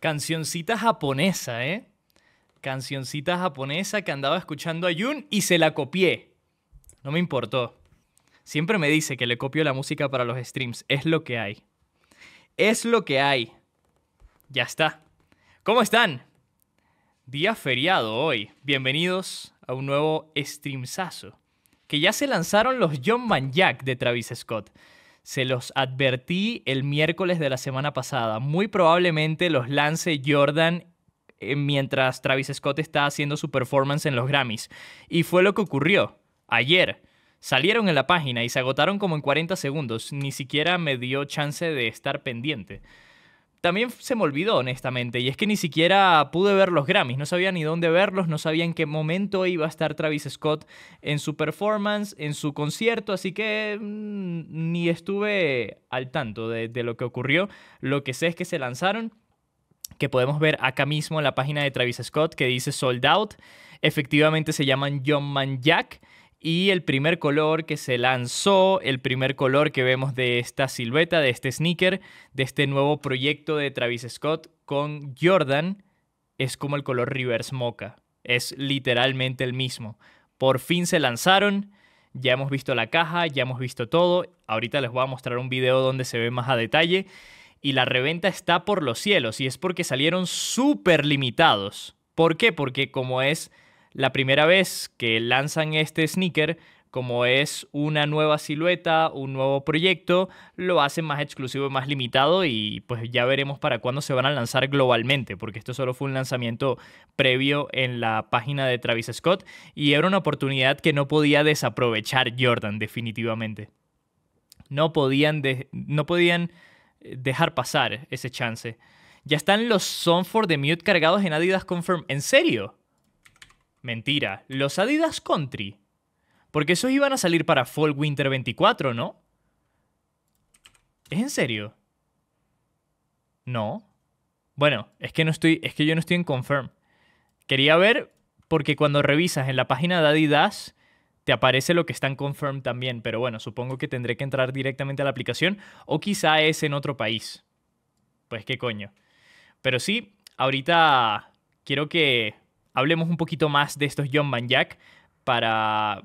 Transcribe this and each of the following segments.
Cancioncita japonesa, ¿eh? Cancioncita japonesa que andaba escuchando a Jun y se la copié. No me importó. Siempre me dice que le copio la música para los streams. Es lo que hay. Es lo que hay. Ya está. ¿Cómo están? Día feriado hoy. Bienvenidos a un nuevo streamsazo. Que ya se lanzaron los John Man Jack de Travis Scott. Se los advertí el miércoles de la semana pasada. Muy probablemente los lance Jordan eh, mientras Travis Scott está haciendo su performance en los Grammys. Y fue lo que ocurrió ayer. Salieron en la página y se agotaron como en 40 segundos. Ni siquiera me dio chance de estar pendiente también se me olvidó, honestamente, y es que ni siquiera pude ver los Grammys, no sabía ni dónde verlos, no sabía en qué momento iba a estar Travis Scott en su performance, en su concierto, así que mm, ni estuve al tanto de, lo que ocurrió. Lo que sé es que se lanzaron, que podemos ver acá mismo en la página de Travis Scott, que dice Sold Out, efectivamente se llaman John Man Jack. Y el primer color que se lanzó, el primer color que vemos de esta silueta, de este sneaker, de este nuevo proyecto de Travis Scott con Jordan, es como el color Rivers mocha. Es literalmente el mismo. Por fin se lanzaron, ya hemos visto la caja, ya hemos visto todo. Ahorita les voy a mostrar un video donde se ve más a detalle. Y la reventa está por los cielos y es porque salieron súper limitados. ¿Por qué? Porque como es la primera vez que lanzan este sneaker, como es una nueva silueta, un nuevo proyecto, lo hacen más exclusivo y más limitado y pues ya veremos para cuándo se van a lanzar globalmente, porque esto solo fue un lanzamiento previo en la página de Travis Scott y era una oportunidad que no podía desaprovechar Jordan definitivamente. No podían, no podían eh, dejar pasar ese chance. Ya están los Son for the Mute cargados en Adidas Confirm. ¿En serio? Mentira, los Adidas Country. Porque esos iban a salir para Fall Winter 24, ¿no? ¿Es en serio? No. Bueno, es que no estoy, es que yo no estoy en confirm. Quería ver porque cuando revisas en la página de Adidas te aparece lo que está en confirm también, pero bueno, supongo que tendré que entrar directamente a la aplicación o quizá es en otro país. Pues qué coño. Pero sí, ahorita quiero que hablemos un poquito más de estos John Van Jack para,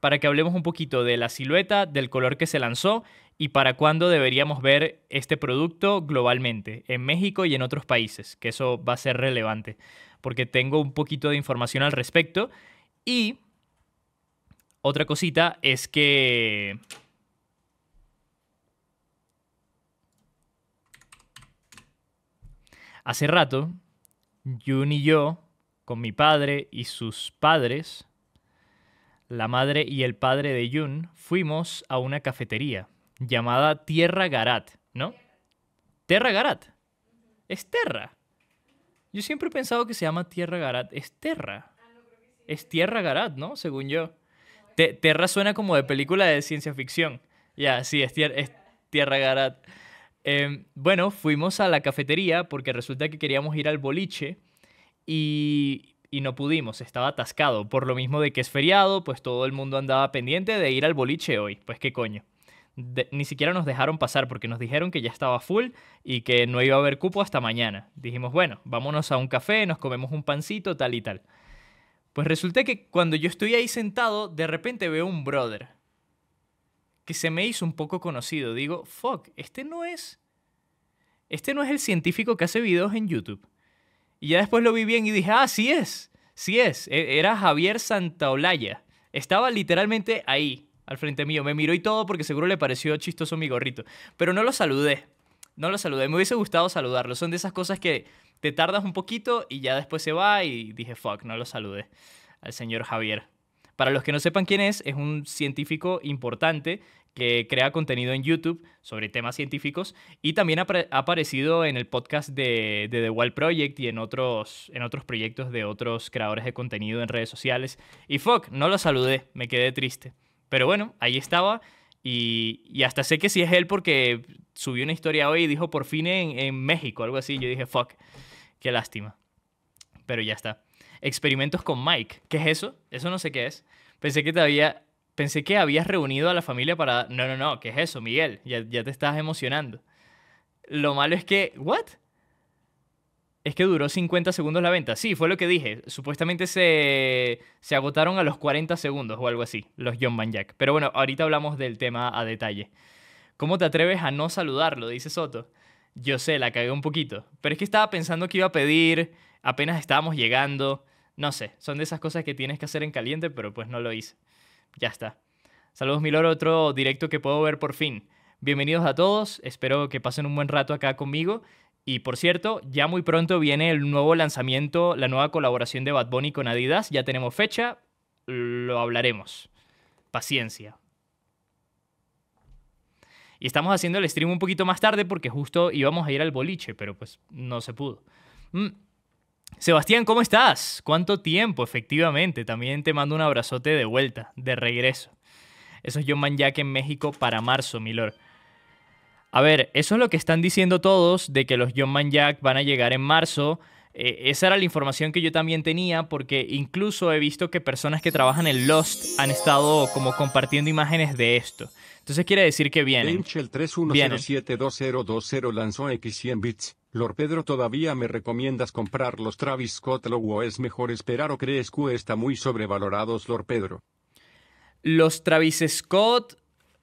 para que hablemos un poquito de la silueta, del color que se lanzó y para cuándo deberíamos ver este producto globalmente, en México y en otros países, que eso va a ser relevante, porque tengo un poquito de información al respecto. Y otra cosita es que... Hace rato, Jun y yo con mi padre y sus padres, la madre y el padre de Yun, fuimos a una cafetería llamada Tierra Garat, ¿no? Tierra Garat. Es Terra. Yo siempre he pensado que se llama Tierra Garat. Es Terra. Es Tierra Garat, ¿no? Según yo. Terra suena como de película de ciencia ficción. Ya, sí, es, es, Tierra Garat. Em, bueno, fuimos a la cafetería porque resulta que queríamos ir al boliche y, no pudimos, estaba atascado. Por lo mismo de que es feriado, pues todo el mundo andaba pendiente de ir al boliche hoy. Pues qué coño. ni siquiera nos dejaron pasar porque nos dijeron que ya estaba full y que no iba a haber cupo hasta mañana. Dijimos, bueno, vámonos a un café, nos comemos un pancito, tal y tal. Pues resulta que cuando yo estoy ahí sentado, de repente veo un brother que se me hizo un poco conocido. Digo, fuck, este no es... Este no es el científico que hace videos en YouTube. Y ya después lo vi bien y dije, ah, sí es, sí es. E-, era Javier Santaolalla. Estaba literalmente ahí, al frente mío. Me miró y todo porque seguro le pareció chistoso mi gorrito. Pero no lo saludé, no lo saludé. Me hubiese gustado saludarlo. Son de esas cosas que te tardas un poquito y ya después se va y dije, fuck, no lo saludé al señor Javier. Para los que no sepan quién es, es un científico importante que crea contenido en YouTube sobre temas científicos y también ha, aparecido en el podcast de, The Wild Project y en otros, en otros proyectos de otros creadores de contenido en redes sociales. Y fuck, no lo saludé, me quedé triste. Pero bueno, ahí estaba y, hasta sé que sí es él porque subió una historia hoy y dijo por fin en, México, algo así. Yo dije, fuck, qué lástima. Pero ya está. Experimentos con Mike. ¿Qué es eso? Eso no sé qué es. Pensé que todavía Pensé que habías reunido a la familia para... No, no, no, ¿qué es eso, Miguel? Ya, ya te estás emocionando. Lo malo es que... ¿What? Es que duró 50 segundos la venta. Sí, fue lo que dije. Supuestamente se, se agotaron a los 40 segundos o algo así, los John Van Jack. Pero bueno, ahorita hablamos del tema a detalle. ¿Cómo te atreves a no saludarlo? Dice Soto. Yo sé, la cagué un poquito. Pero es que estaba pensando que iba a pedir, apenas estábamos llegando. No sé, son de esas cosas que tienes que hacer en caliente, pero pues no lo hice. Ya está. Saludos, Milor, otro directo que puedo ver por fin. Bienvenidos a todos, espero que pasen un buen rato acá conmigo. Y por cierto, ya muy pronto viene el nuevo lanzamiento, la nueva colaboración de Bad Bunny con Adidas. Ya tenemos fecha, lo hablaremos. Paciencia. Y estamos haciendo el stream un poquito más tarde porque justo íbamos a ir al boliche, pero pues no se pudo. Mm. Sebastián, ¿cómo estás? ¿Cuánto tiempo? Efectivamente, también te mando un abrazote de vuelta, de regreso. Eso es John Jack en México para marzo, milord. A ver, eso es lo que están diciendo todos de que los John Jack van a llegar en marzo. Eh, esa era la información que yo también tenía porque incluso he visto que personas que trabajan en Lost han estado como compartiendo imágenes de esto. Entonces quiere decir que vienen. 31072020 lanzó X100 bits. Lord Pedro todavía me recomiendas comprar los Travis Scott Low o es mejor esperar o crees que está muy sobrevalorados Lord Pedro? Los Travis Scott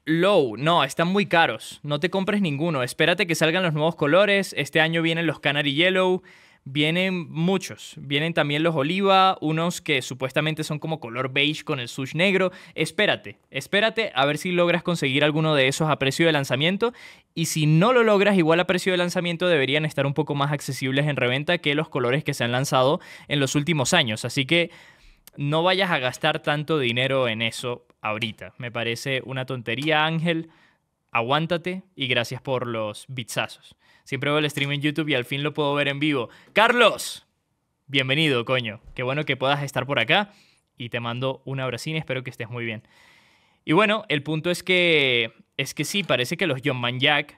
Low, no, están muy caros. No te compres ninguno. Espérate que salgan los nuevos colores. Este año vienen los Canary Yellow. Vienen muchos. Vienen también los oliva, unos que supuestamente son como color beige con el sush negro. Espérate, espérate a ver si logras conseguir alguno de esos a precio de lanzamiento. Y si no lo logras, igual a precio de lanzamiento deberían estar un poco más accesibles en reventa que los colores que se han lanzado en los últimos años. Así que no vayas a gastar tanto dinero en eso ahorita. Me parece una tontería, Ángel. Aguántate y gracias por los bitsazos. Siempre veo el stream en YouTube y al fin lo puedo ver en vivo. Carlos, bienvenido, coño. Qué bueno que puedas estar por acá y te mando un y espero que estés muy bien. Y bueno, el punto es que es que sí, parece que los John Man Jack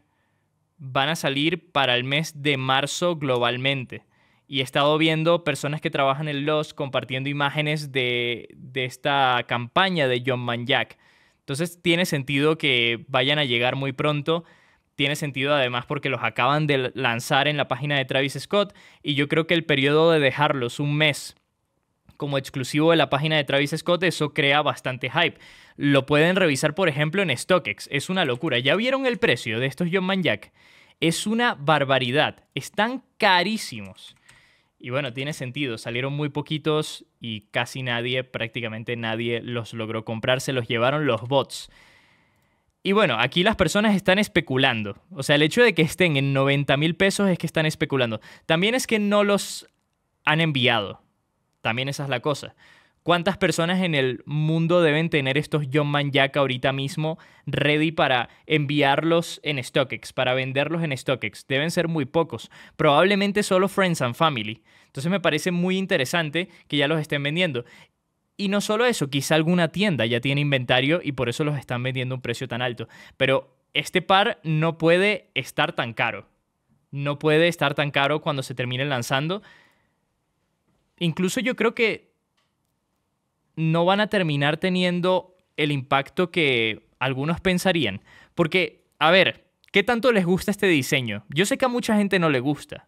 van a salir para el mes de marzo globalmente. Y he estado viendo personas que trabajan en los compartiendo imágenes de, de esta campaña de John Man Jack. Entonces tiene sentido que vayan a llegar muy pronto tiene sentido además porque los acaban de lanzar en la página de Travis Scott y yo creo que el periodo de dejarlos un mes como exclusivo de la página de Travis Scott, eso crea bastante hype. Lo pueden revisar, por ejemplo, en StockX. Es una locura. ¿Ya vieron el precio de estos John Man Jack? Es una barbaridad. Están carísimos. Y bueno, tiene sentido. Salieron muy poquitos y casi nadie, prácticamente nadie, los logró comprar. Se los llevaron los bots. Y bueno, aquí las personas están especulando. O sea, el hecho de que estén en 90 mil pesos es que están especulando. También es que no los han enviado. También esa es la cosa. ¿Cuántas personas en el mundo deben tener estos John Man Jack ahorita mismo ready para enviarlos en StockX, para venderlos en StockX? Deben ser muy pocos, probablemente solo Friends and Family. Entonces me parece muy interesante que ya los estén vendiendo. Y no solo eso, quizá alguna tienda ya tiene inventario y por eso los están vendiendo a un precio tan alto. Pero este par no puede estar tan caro. No puede estar tan caro cuando se termine lanzando. Incluso yo creo que no van a terminar teniendo el impacto que algunos pensarían. Porque, a ver, ¿qué tanto les gusta este diseño? Yo sé que a mucha gente no le gusta.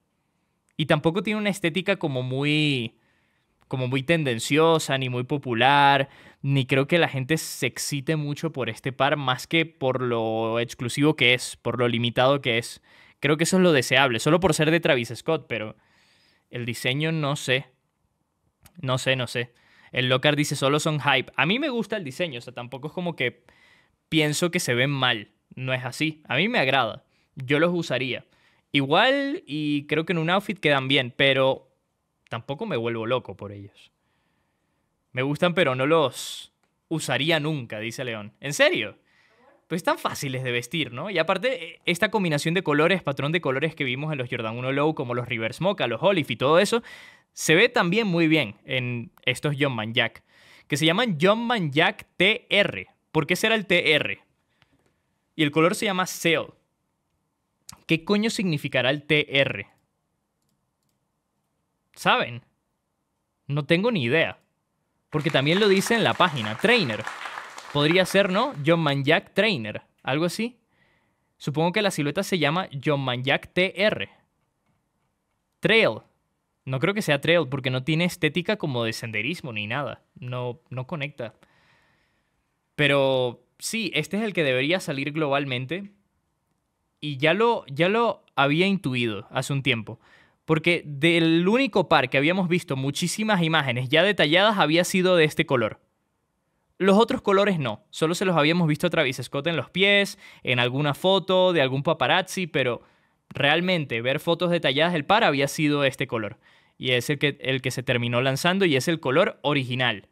Y tampoco tiene una estética como muy como muy tendenciosa, ni muy popular, ni creo que la gente se excite mucho por este par más que por lo exclusivo que es, por lo limitado que es. Creo que eso es lo deseable, solo por ser de Travis Scott, pero el diseño no sé. No sé, no sé. El Lockhart dice solo son hype. A mí me gusta el diseño, o sea, tampoco es como que pienso que se ven mal. No es así. A mí me agrada. Yo los usaría. Igual y creo que en un outfit quedan bien, pero tampoco me vuelvo loco por ellos. Me gustan, pero no los usaría nunca, dice León. ¿En serio? Pues tan fáciles de vestir, ¿no? Y aparte, eh, esta combinación de colores, patrón de colores que vimos en los Jordan 1 Low, como los Rivers Mocha, los Olive y todo eso, se ve también muy bien en estos Man Jack, que se llaman Man Jack TR. ¿Por qué será el TR? Y el color se llama Seal. ¿Qué coño significará el TR? ¿Saben? No tengo ni idea. Porque también lo dice en la página, trainer. Podría ser, ¿no? John Manjack Trainer, algo así. Supongo que la silueta se llama John Manjack TR. Trail. No creo que sea trail porque no tiene estética como de senderismo ni nada. No, no conecta. Pero sí, este es el que debería salir globalmente. Y ya lo, ya lo había intuido hace un tiempo porque del único par que habíamos visto muchísimas imágenes ya detalladas había sido de este color. Los otros colores no, solo se los habíamos visto a Travis Scott en los pies, en alguna foto de algún paparazzi, pero realmente ver fotos detalladas del par había sido este color. Y es el que, el que se terminó lanzando y es el color original.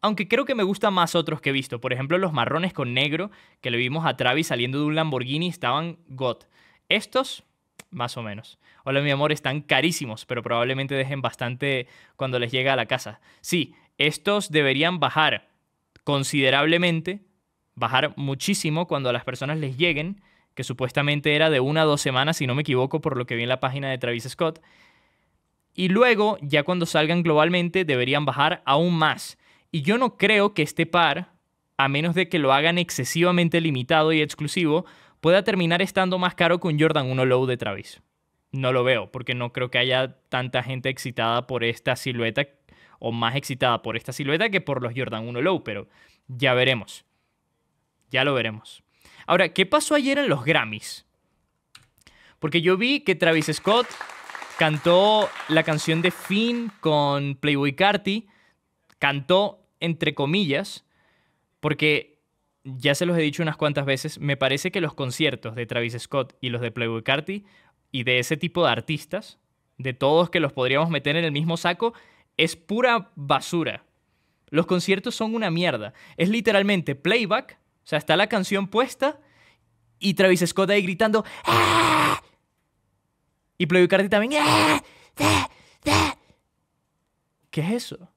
Aunque creo que me gustan más otros que he visto, por ejemplo los marrones con negro que le vimos a Travis saliendo de un Lamborghini estaban got. Estos, más o menos. Hola mi amor, están carísimos, pero probablemente dejen bastante cuando les llega a la casa. Sí, estos deberían bajar considerablemente, bajar muchísimo cuando a las personas les lleguen, que supuestamente era de una a dos semanas, si no me equivoco, por lo que vi en la página de Travis Scott. Y luego, ya cuando salgan globalmente, deberían bajar aún más. Y yo no creo que este par, a menos de que lo hagan excesivamente limitado y exclusivo, pueda terminar estando más caro que un Jordan 1 Low de Travis no lo veo, porque no creo que haya tanta gente excitada por esta silueta o más excitada por esta silueta que por los Jordan 1 Low, pero ya veremos. Ya lo veremos. Ahora, ¿qué pasó ayer en los Grammys? Porque yo vi que Travis Scott cantó la canción de Finn con Playboy Carti, cantó entre comillas, porque ya se los he dicho unas cuantas veces, me parece que los conciertos de Travis Scott y los de Playboy Carti y de ese tipo de artistas, de todos que los podríamos meter en el mismo saco, es pura basura. Los conciertos son una mierda. Es literalmente playback, o sea, está la canción puesta y Travis Scott ahí gritando ah", y Playboi Cardi también ah, ¿Qué es eso?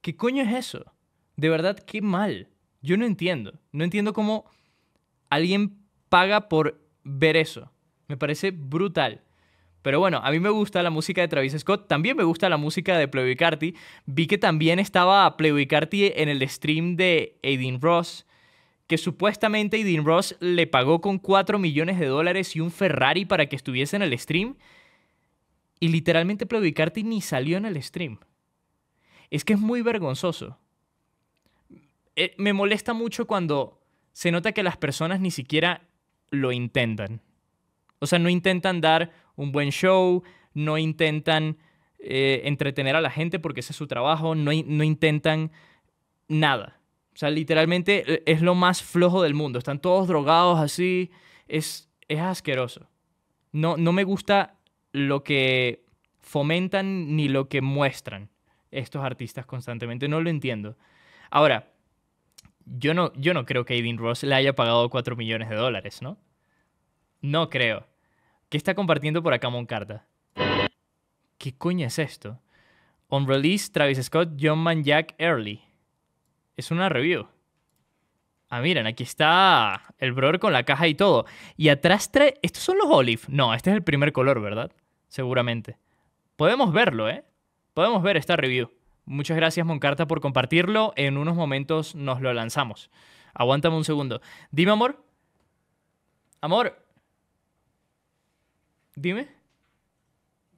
¿Qué coño es eso? De verdad, qué mal. Yo no entiendo. No entiendo cómo alguien paga por ver eso. Me parece brutal. Pero bueno, a mí me gusta la música de Travis Scott, también me gusta la música de Playboy Carti. Vi que también estaba Playboy Carti en el stream de Aiden Ross, que supuestamente Aiden Ross le pagó con 4 millones de dólares y un Ferrari para que estuviese en el stream. Y literalmente Playboy Carti ni salió en el stream. Es que es muy vergonzoso. Eh, me molesta mucho cuando se nota que las personas ni siquiera lo intentan. O sea, no intentan dar un buen show, no intentan eh, entretener a la gente porque ese es su trabajo, no, intentan nada. O sea, literalmente e, es lo más flojo del mundo. Están todos drogados así. Es, es asqueroso. No, no me gusta lo que fomentan ni lo que muestran estos artistas constantemente. No lo entiendo. Ahora, yo no, yo no creo que Aiden Ross le haya pagado 4 millones de dólares, ¿no? No creo. ¿Qué está compartiendo por acá Moncarta? ¿Qué coño es esto? On release, Travis Scott, John Man Jack Early. Es una review. Ah, miren, aquí está el brother con la caja y todo. Y atrás trae. ¿Estos son los olive? No, este es el primer color, ¿verdad? Seguramente. Podemos verlo, ¿eh? Podemos ver esta review. Muchas gracias, Moncarta, por compartirlo. En unos momentos nos lo lanzamos. Aguántame un segundo. Dime, amor. Amor, Dime.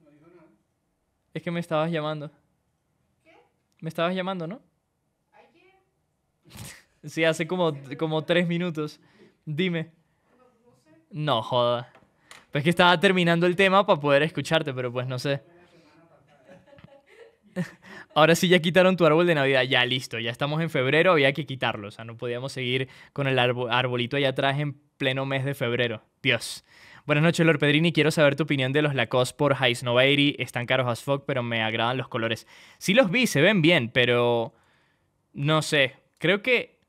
No Es que me estabas llamando. ¿Qué? Me estabas llamando, ¿no? sí, hace como, como tres minutos. Dime. No joda. Pues que estaba terminando el tema para poder escucharte, pero pues no sé. Ahora sí ya quitaron tu árbol de Navidad, ya listo, ya estamos en febrero, había que quitarlo, o sea, no podíamos seguir con el arbolito allá atrás en pleno mes de febrero. Dios. Buenas noches, Lord Pedrini. Quiero saber tu opinión de los Lacoste por Heis Snowy. Están caros as fuck, pero me agradan los colores. Sí los vi, se ven bien, pero no sé. Creo que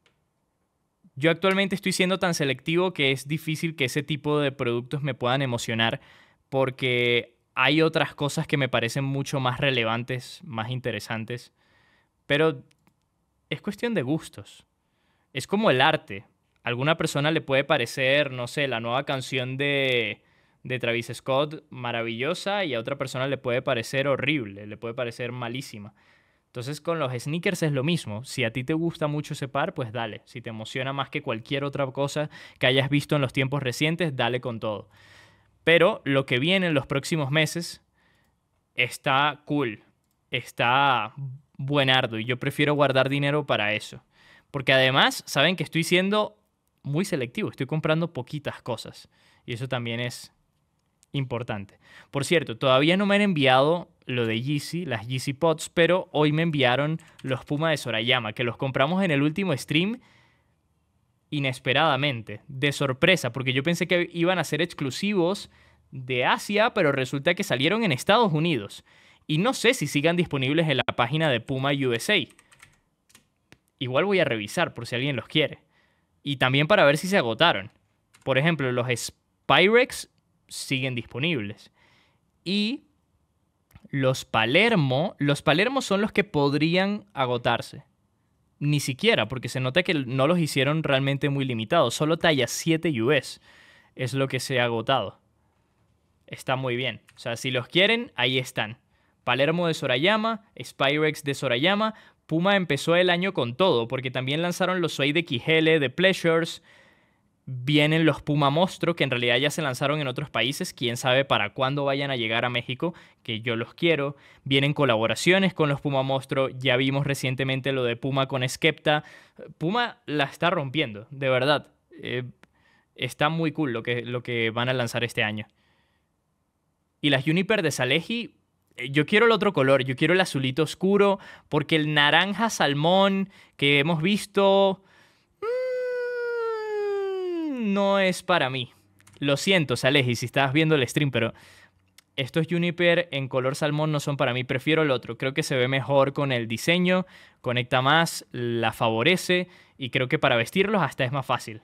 yo actualmente estoy siendo tan selectivo que es difícil que ese tipo de productos me puedan emocionar porque hay otras cosas que me parecen mucho más relevantes, más interesantes. Pero es cuestión de gustos. Es como el arte alguna persona le puede parecer, no sé, la nueva canción de, de Travis Scott maravillosa y a otra persona le puede parecer horrible, le puede parecer malísima. Entonces con los sneakers es lo mismo. Si a ti te gusta mucho ese par, pues dale. Si te emociona más que cualquier otra cosa que hayas visto en los tiempos recientes, dale con todo. Pero lo que viene en los próximos meses está cool, está buenardo y yo prefiero guardar dinero para eso. Porque además, saben que estoy siendo muy selectivo, estoy comprando poquitas cosas. Y eso también es importante. Por cierto, todavía no me han enviado lo de Yeezy, las Yeezy Pots pero hoy me enviaron los Puma de Sorayama, que los compramos en el último stream inesperadamente, de sorpresa, porque yo pensé que iban a ser exclusivos de Asia, pero resulta que salieron en Estados Unidos. Y no sé si sigan disponibles en la página de Puma USA. Igual voy a revisar por si alguien los quiere y también para ver si se agotaron. Por ejemplo, los Spyrex siguen disponibles. Y los Palermo, los Palermo son los que podrían agotarse. Ni siquiera, porque se nota que no los hicieron realmente muy limitados. Solo talla 7 US es lo que se ha agotado. Está muy bien. O sea, si los quieren, ahí están. Palermo de Sorayama, Spyrex de Sorayama, Puma empezó el año con todo, porque también lanzaron los Suede de XL, de Pleasures, vienen los Puma Monstruo, que en realidad ya se lanzaron en otros países, quién sabe para cuándo vayan a llegar a México, que yo los quiero. Vienen colaboraciones con los Puma Monstruo, ya vimos recientemente lo de Puma con Skepta. Puma la está rompiendo, de verdad. Eh, está muy cool lo que, lo que van a lanzar este año. Y las Juniper de Salehi eh, yo quiero el otro color, yo quiero el azulito oscuro, porque el naranja salmón que hemos visto mm, no es para mí. Lo siento, Salesi, si estabas viendo el stream, pero estos Juniper en color salmón no son para mí, prefiero el otro. Creo que se ve mejor con el diseño, conecta más, la favorece y creo que para vestirlos hasta es más fácil.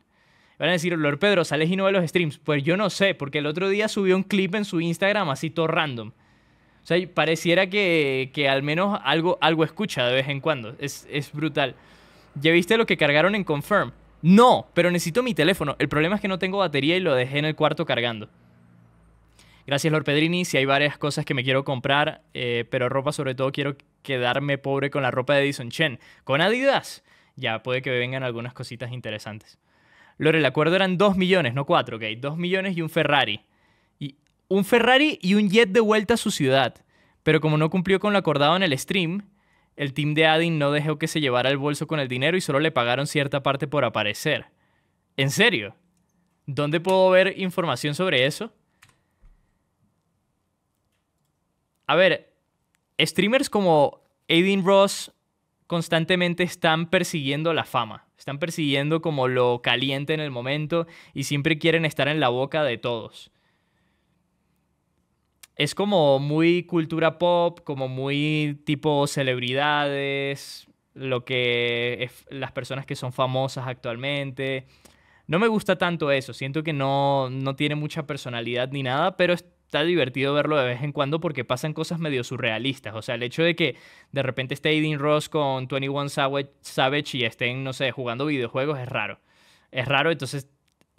Van a decir, Lord Pedro, Saleji no ve los streams. Pues yo no sé, porque el otro día subió un clip en su Instagram así todo random sea, pareciera que, al menos algo, algo escucha de vez en cuando. Es, brutal. ¿Ya viste lo que cargaron en Confirm? No, pero necesito mi teléfono. El problema es que no tengo batería y lo dejé en el cuarto cargando. Gracias, Lord Pedrini. Si hay varias cosas que me quiero comprar, eh, pero ropa sobre todo quiero quedarme pobre con la ropa de Edison Chen. Con Adidas, ya puede que me vengan algunas cositas interesantes. Lore, el acuerdo eran 2 millones, no 4, ok. 2 millones y un Ferrari un Ferrari y un jet de vuelta a su ciudad, pero como no cumplió con lo acordado en el stream, el team de Adin no dejó que se llevara el bolso con el dinero y solo le pagaron cierta parte por aparecer. ¿En serio? ¿Dónde puedo ver información sobre eso? A ver, streamers como Adin Ross constantemente están persiguiendo la fama, están persiguiendo como lo caliente en el momento y siempre quieren estar en la boca de todos es como muy cultura pop, como muy tipo celebridades, lo que las personas que son famosas actualmente. No me gusta tanto eso, siento que no, no tiene mucha personalidad ni nada, pero está divertido verlo de vez en cuando porque pasan cosas medio surrealistas. O sea, el hecho de que de repente esté Aiden Ross con 21 Savage y estén, no sé, jugando videojuegos es raro. Es raro, entonces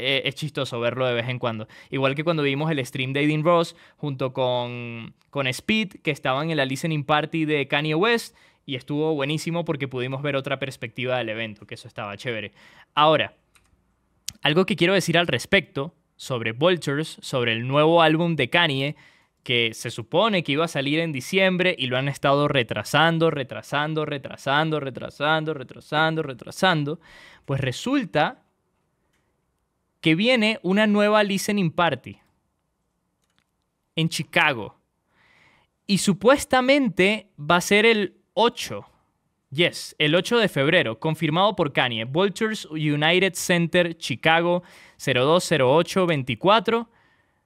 eh, es chistoso verlo de vez en cuando. Igual que cuando vimos el stream de Aiden Ross junto con, con Speed, que estaban en la listening party de Kanye West, y estuvo buenísimo porque pudimos ver otra perspectiva del evento, que eso estaba chévere. Ahora, algo que quiero decir al respecto sobre Vultures, sobre el nuevo álbum de Kanye, que se supone que iba a salir en diciembre y lo han estado retrasando, retrasando, retrasando, retrasando, retrasando, retrasando, pues resulta que viene una nueva listening party en Chicago. Y supuestamente va a ser el 8. Yes, el 8 de febrero, confirmado por Kanye. Vultures United Center, Chicago, 020824.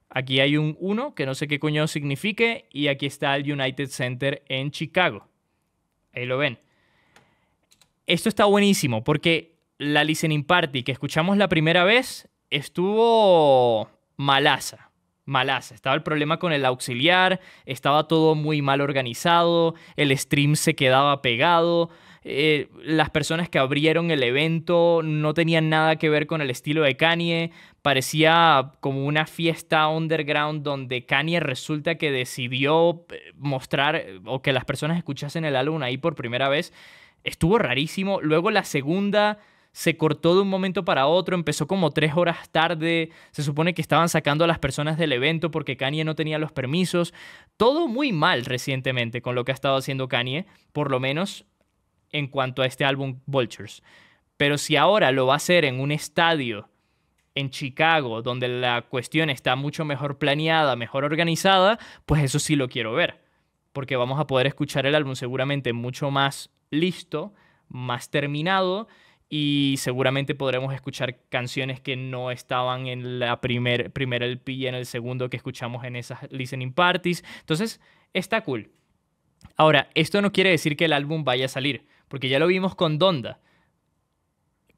Aquí hay un 1 que no sé qué coño signifique. Y aquí está el United Center en Chicago. Ahí lo ven. Esto está buenísimo porque la listening party que escuchamos la primera vez estuvo malaza. Malaza, estaba el problema con el auxiliar, estaba todo muy mal organizado, el stream se quedaba pegado, eh, las personas que abrieron el evento no tenían nada que ver con el estilo de Kanye. Parecía como una fiesta underground donde Kanye resulta que decidió eh, mostrar eh, o que las personas escuchasen el álbum ahí por primera vez. Estuvo rarísimo. Luego la segunda se cortó de un momento para otro, empezó como tres horas tarde, se supone que estaban sacando a las personas del evento porque Kanye no tenía los permisos, todo muy mal recientemente con lo que ha estado haciendo Kanye, por lo menos en cuanto a este álbum Vultures. Pero si ahora lo va a hacer en un estadio en Chicago, donde la cuestión está mucho mejor planeada, mejor organizada, pues eso sí lo quiero ver. Porque vamos a poder escuchar el álbum seguramente mucho más listo, más terminado y seguramente podremos escuchar canciones que no estaban en la primera LP y en el segundo que escuchamos en esas listening parties. Entonces, está cool. Ahora, esto no quiere decir que el álbum vaya a salir, porque ya lo vimos con Donda.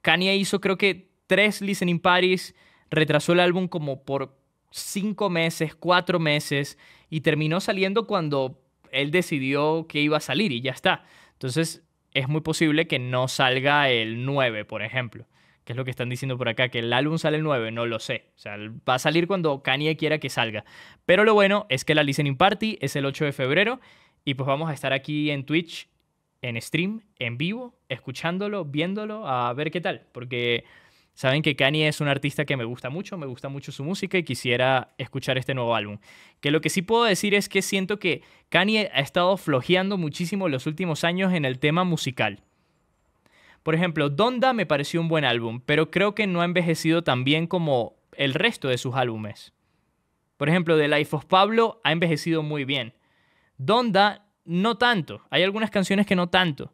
Kanye hizo creo que tres listening parties, retrasó el álbum como por cinco meses, cuatro meses, y terminó saliendo cuando él decidió que iba a salir y ya está. Entonces, es muy posible que no salga el 9, por ejemplo. ¿Qué es lo que están diciendo por acá, que el álbum sale el 9, no lo sé. O sea, va a salir cuando Kanye quiera que salga. Pero lo bueno es que la Listening Party es el 8 de febrero y pues vamos a estar aquí en Twitch, en stream, en vivo, escuchándolo, viéndolo, a ver qué tal. Porque Saben que Kanye es un artista que me gusta mucho, me gusta mucho su música y quisiera escuchar este nuevo álbum. Que lo que sí puedo decir es que siento que Kanye ha estado flojeando muchísimo los últimos años en el tema musical. Por ejemplo, Donda me pareció un buen álbum, pero creo que no ha envejecido tan bien como el resto de sus álbumes. Por ejemplo, The Life of Pablo ha envejecido muy bien. Donda, no tanto. Hay algunas canciones que no tanto.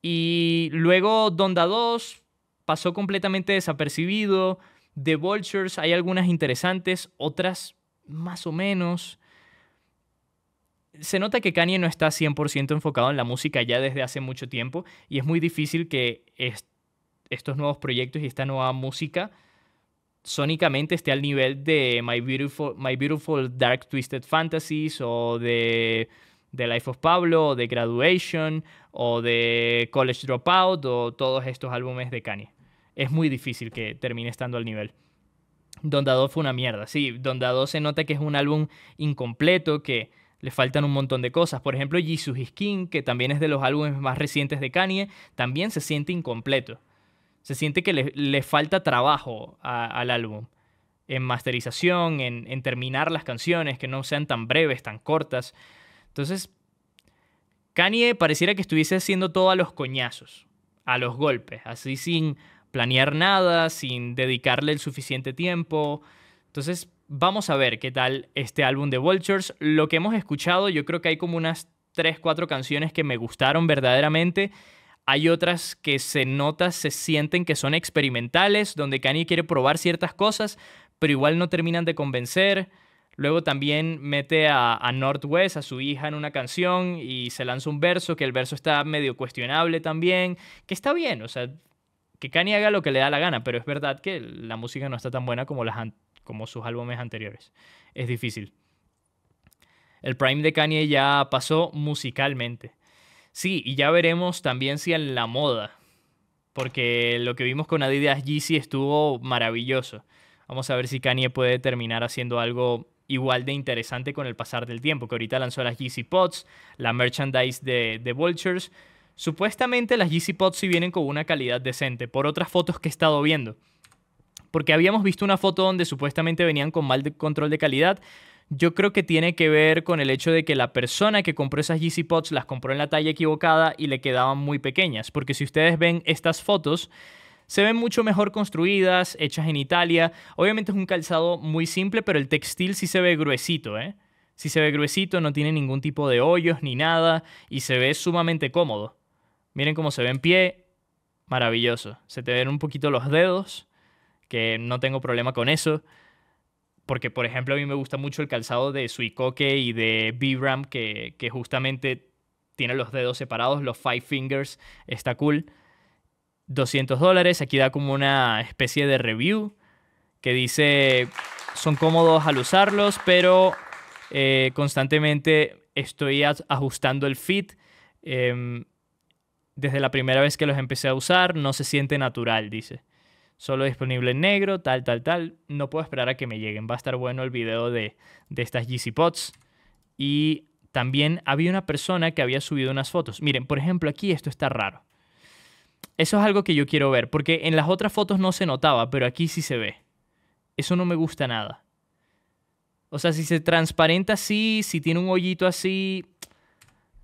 Y luego Donda 2, pasó completamente desapercibido. The Vultures hay algunas interesantes, otras más o menos. Se nota que Kanye no está 100% enfocado en la música ya desde hace mucho tiempo y es muy difícil que estos nuevos proyectos y esta nueva música sónicamente esté al nivel de My Beautiful, My Beautiful Dark Twisted Fantasies o de The Life of Pablo o de Graduation o de College Dropout o todos estos álbumes de Kanye es muy difícil que termine estando al nivel. Don Dado fue una mierda, sí. Don se nota que es un álbum incompleto, que le faltan un montón de cosas. Por ejemplo, Jesus is King, que también es de los álbumes más recientes de Kanye, también se siente incompleto. Se siente que le, falta trabajo al álbum. En masterización, en, en terminar las canciones, que no sean tan breves, tan cortas. Entonces, Kanye pareciera que estuviese haciendo todo a los coñazos, a los golpes, así sin planear nada, sin dedicarle el suficiente tiempo. Entonces, vamos a ver qué tal este álbum de Vultures. Lo que hemos escuchado, yo creo que hay como unas 3, 4 canciones que me gustaron verdaderamente. Hay otras que se nota, se sienten que son experimentales, donde Kanye quiere probar ciertas cosas, pero igual no terminan de convencer. Luego también mete a, a, Northwest, a su hija, en una canción y se lanza un verso, que el verso está medio cuestionable también, que está bien, o sea, que Kanye haga lo que le da la gana, pero es verdad que la música no está tan buena como, las como sus álbumes anteriores. Es difícil. El prime de Kanye ya pasó musicalmente. Sí, y ya veremos también si en la moda, porque lo que vimos con Adidas Yeezy estuvo maravilloso. Vamos a ver si Kanye puede terminar haciendo algo igual de interesante con el pasar del tiempo, que ahorita lanzó las Yeezy Pots, la merchandise de, de Vultures, Supuestamente las Yeezy Pots sí vienen con una calidad decente, por otras fotos que he estado viendo. Porque habíamos visto una foto donde supuestamente venían con mal control de calidad. Yo creo que tiene que ver con el hecho de que la persona que compró esas Yeezy Pots las compró en la talla equivocada y le quedaban muy pequeñas. Porque si ustedes ven estas fotos, se ven mucho mejor construidas, hechas en Italia. Obviamente es un calzado muy simple, pero el textil sí se ve gruesito, ¿eh? Sí se ve gruesito, no tiene ningún tipo de hoyos ni nada y se ve sumamente cómodo. Miren cómo se ve en pie. Maravilloso. Se te ven un poquito los dedos, que no tengo problema con eso. Porque, por ejemplo, a mí me gusta mucho el calzado de Suikoke y de b que, justamente tiene los dedos separados, los five fingers, está cool. 200 dólares, aquí da como una especie de review que dice, son cómodos al usarlos, pero eh, constantemente estoy ajustando el fit. Em, desde la primera vez que los empecé a usar, no se siente natural, dice. Solo disponible en negro, tal, tal, tal. No puedo esperar a que me lleguen. Va a estar bueno el video de, estas GC Pots. Y también había una persona que había subido unas fotos. Miren, por ejemplo, aquí esto está raro. Eso es algo que yo quiero ver, porque en las otras fotos no se notaba, pero aquí sí se ve. Eso no me gusta nada. O sea, si se transparenta así, si tiene un hoyito así,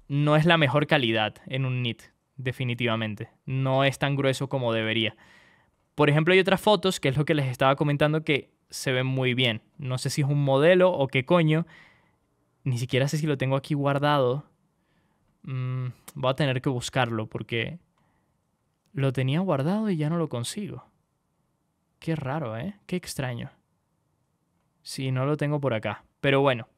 no es la mejor calidad en un knit definitivamente. No es tan grueso como debería. Por ejemplo, hay otras fotos, que es lo que les estaba comentando, que se ven muy bien. No sé si es un modelo o qué coño. Ni siquiera sé si lo tengo aquí guardado. Mm, voy a tener que buscarlo porque lo tenía guardado y ya no lo consigo. Qué raro, ¿eh? Qué extraño. Si no lo tengo por acá. Pero bueno,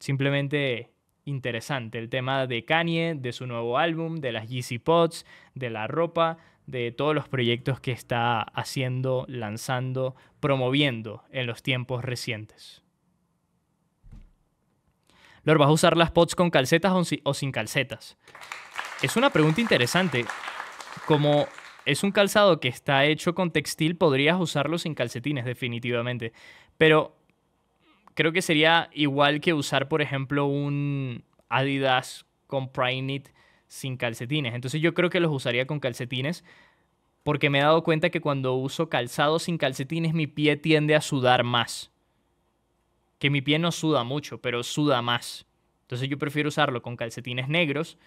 simplemente interesante. El tema de Kanye, de su nuevo álbum, de las Yeezy Pots, de la ropa, de todos los proyectos que está haciendo, lanzando, promoviendo en los tiempos recientes. Lord, ¿vas a usar las Pots con calcetas o sin calcetas? Es una pregunta interesante. Como es un calzado que está hecho con textil, podrías usarlo sin calcetines, definitivamente. Pero creo que sería igual que usar, por ejemplo, un Adidas con Primeknit sin calcetines. Entonces yo creo que los usaría con calcetines porque me he dado cuenta que cuando uso calzado sin calcetines mi pie tiende a sudar más. Que mi pie no suda mucho, pero suda más. Entonces yo prefiero usarlo con calcetines negros,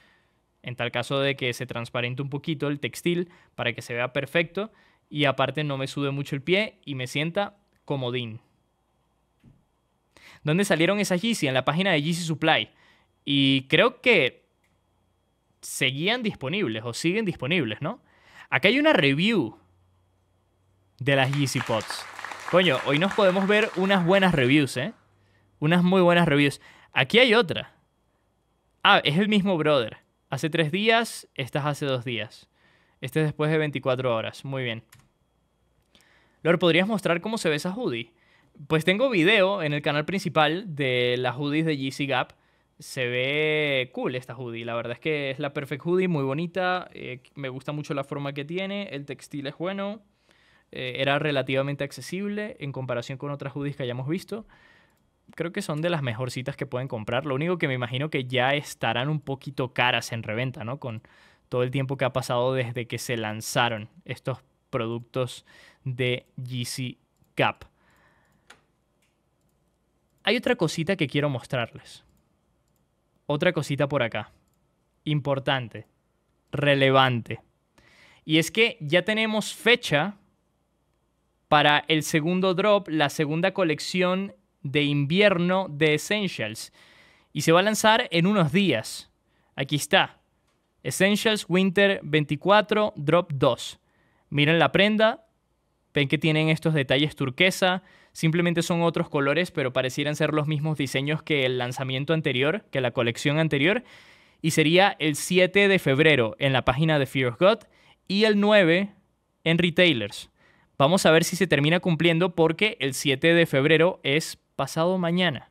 en tal caso de que se transparente un poquito el textil para que se vea perfecto y aparte no me sude mucho el pie y me sienta comodín. ¿Dónde salieron esas Yeezy? En la página de Yeezy Supply. Y creo que seguían disponibles o siguen disponibles, ¿no? Acá hay una review de las Yeezy Pots. Coño, hoy nos podemos ver unas buenas reviews, ¿eh? Unas muy buenas reviews. Aquí hay otra. Ah, es el mismo brother. Hace tres días, estas hace dos días. Este es después de 24 horas. Muy bien. Lord, ¿podrías mostrar cómo se ve esa hoodie? Pues tengo video en el canal principal de las hoodies de GC Gap. Se ve cool esta hoodie, la verdad es que es la perfect hoodie, muy bonita, eh, me gusta mucho la forma que tiene, el textil es bueno, eh, era relativamente accesible en comparación con otras hoodies que hayamos visto. Creo que son de las mejorcitas que pueden comprar, lo único que me imagino que ya estarán un poquito caras en reventa, ¿no? Con todo el tiempo que ha pasado desde que se lanzaron estos productos de GC Gap. Hay otra cosita que quiero mostrarles. Otra cosita por acá. Importante. Relevante. Y es que ya tenemos fecha para el segundo drop, la segunda colección de invierno de Essentials. Y se va a lanzar en unos días. Aquí está. Essentials Winter 24 Drop 2. Miren la prenda. Ven que tienen estos detalles turquesa Simplemente son otros colores, pero parecieran ser los mismos diseños que el lanzamiento anterior, que la colección anterior. Y sería el 7 de febrero en la página de Fear of God y el 9 en retailers. Vamos a ver si se termina cumpliendo porque el 7 de febrero es pasado mañana.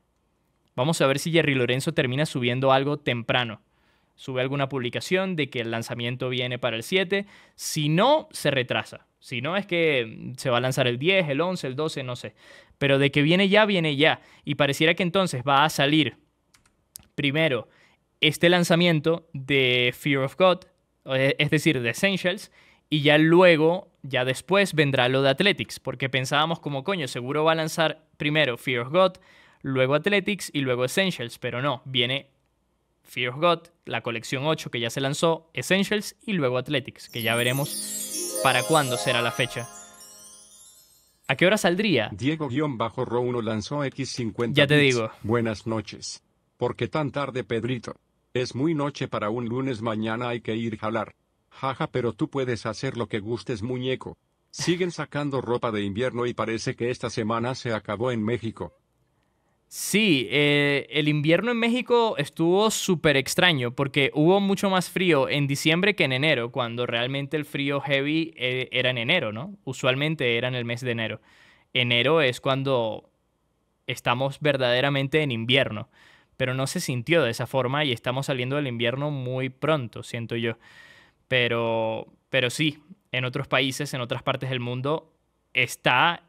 Vamos a ver si Jerry Lorenzo termina subiendo algo temprano. Sube alguna publicación de que el lanzamiento viene para el 7. Si no, se retrasa. Si no es que mm, se va a lanzar el 10, el 11, el 12, no sé. Pero de que viene ya, viene ya. Y pareciera que entonces va a salir primero este lanzamiento de Fear of God, e, es decir, de Essentials, y ya luego, ya después vendrá lo de Athletics, porque pensábamos como coño, seguro va a lanzar primero Fear of God, luego Athletics y luego Essentials, pero no, viene Fear of God, la colección 8 que ya se lanzó, Essentials y luego Athletics, que ya veremos para cuándo será la fecha. ¿A qué hora saldría? Diego-Ro1 lanzó X50. Ya te digo. Buenas noches. ¿Por qué tan tarde, Pedrito? Es muy noche para un lunes, mañana hay que ir jalar. Jaja, pero tú puedes hacer lo que gustes, muñeco. Siguen sacando ropa de invierno y parece que esta semana se acabó en México. Sí, eh, el invierno en México estuvo súper extraño porque hubo mucho más frío en diciembre que en enero, cuando realmente el frío heavy eh, era en enero, ¿no? Usualmente era en el mes de enero. Enero es cuando estamos verdaderamente en invierno, pero no se sintió de esa forma y estamos saliendo del invierno muy pronto, siento yo. Pero, pero sí, en otros países, en otras partes del mundo, está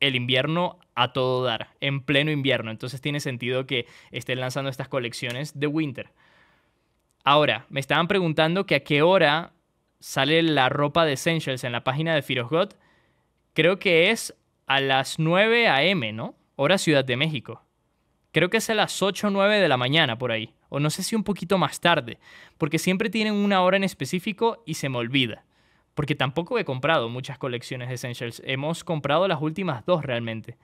el invierno a todo dar, en pleno invierno. Entonces tiene sentido que estén lanzando estas colecciones de winter. Ahora, me estaban preguntando que a qué hora sale la ropa de Essentials en la página de Firosgot. Creo que es a las 9 a.m., ¿no? Hora Ciudad de México. Creo que es a las 8 o 9 de la mañana por ahí. O no sé si un poquito más tarde. Porque siempre tienen una hora en específico y se me olvida. Porque tampoco he comprado muchas colecciones de Essentials. Hemos comprado las últimas dos realmente.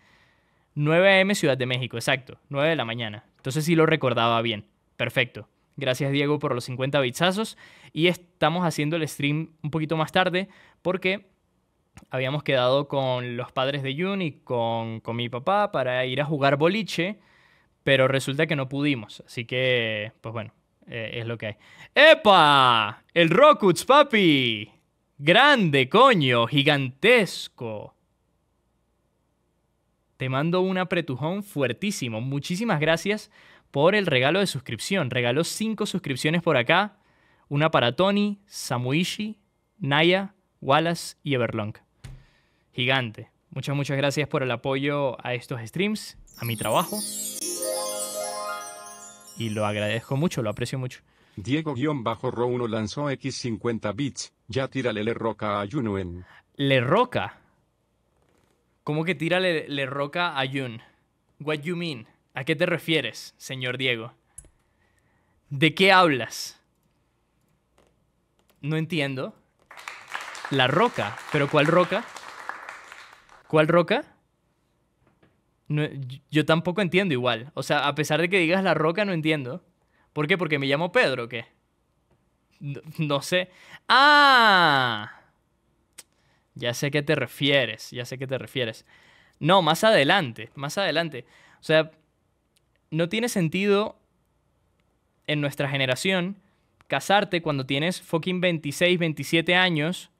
9 a.m. Ciudad de México, exacto. 9 de la mañana. Entonces sí lo recordaba bien. Perfecto. Gracias Diego por los 50 bitsazos. Y estamos haciendo el stream un poquito más tarde porque habíamos quedado con los padres de Jun y con, mi papá para ir a jugar boliche, pero resulta que no pudimos. Así que, pues bueno, eh, es lo que hay. ¡Epa! El Rokuts, papi. Grande, coño, gigantesco. Te mando un apretujón fuertísimo. Muchísimas gracias por el regalo de suscripción. Regaló cinco suscripciones por acá. Una para Tony, Samuishi, Naya, Wallace y Everlong. Gigante. Muchas, muchas gracias por el apoyo a estos streams, a mi trabajo. Y lo agradezco mucho, lo aprecio mucho diego ro 1 lanzó X50 bits. Ya tírale le roca a Junuen Le roca. ¿Cómo que tírale le roca a Jun? What you mean? ¿A qué te refieres, señor Diego? ¿De qué hablas? No entiendo. La roca. ¿Pero cuál roca? ¿Cuál roca? No, yo tampoco entiendo igual. O sea, a pesar de que digas la roca, no entiendo. ¿Por qué? Porque me llamo Pedro, ¿qué? No, sé. ¡Ah! Ya sé a qué te refieres, ya sé a qué te refieres. No, más adelante, más adelante. O sea, no tiene sentido en nuestra generación casarte cuando tienes fucking 26, 27 años,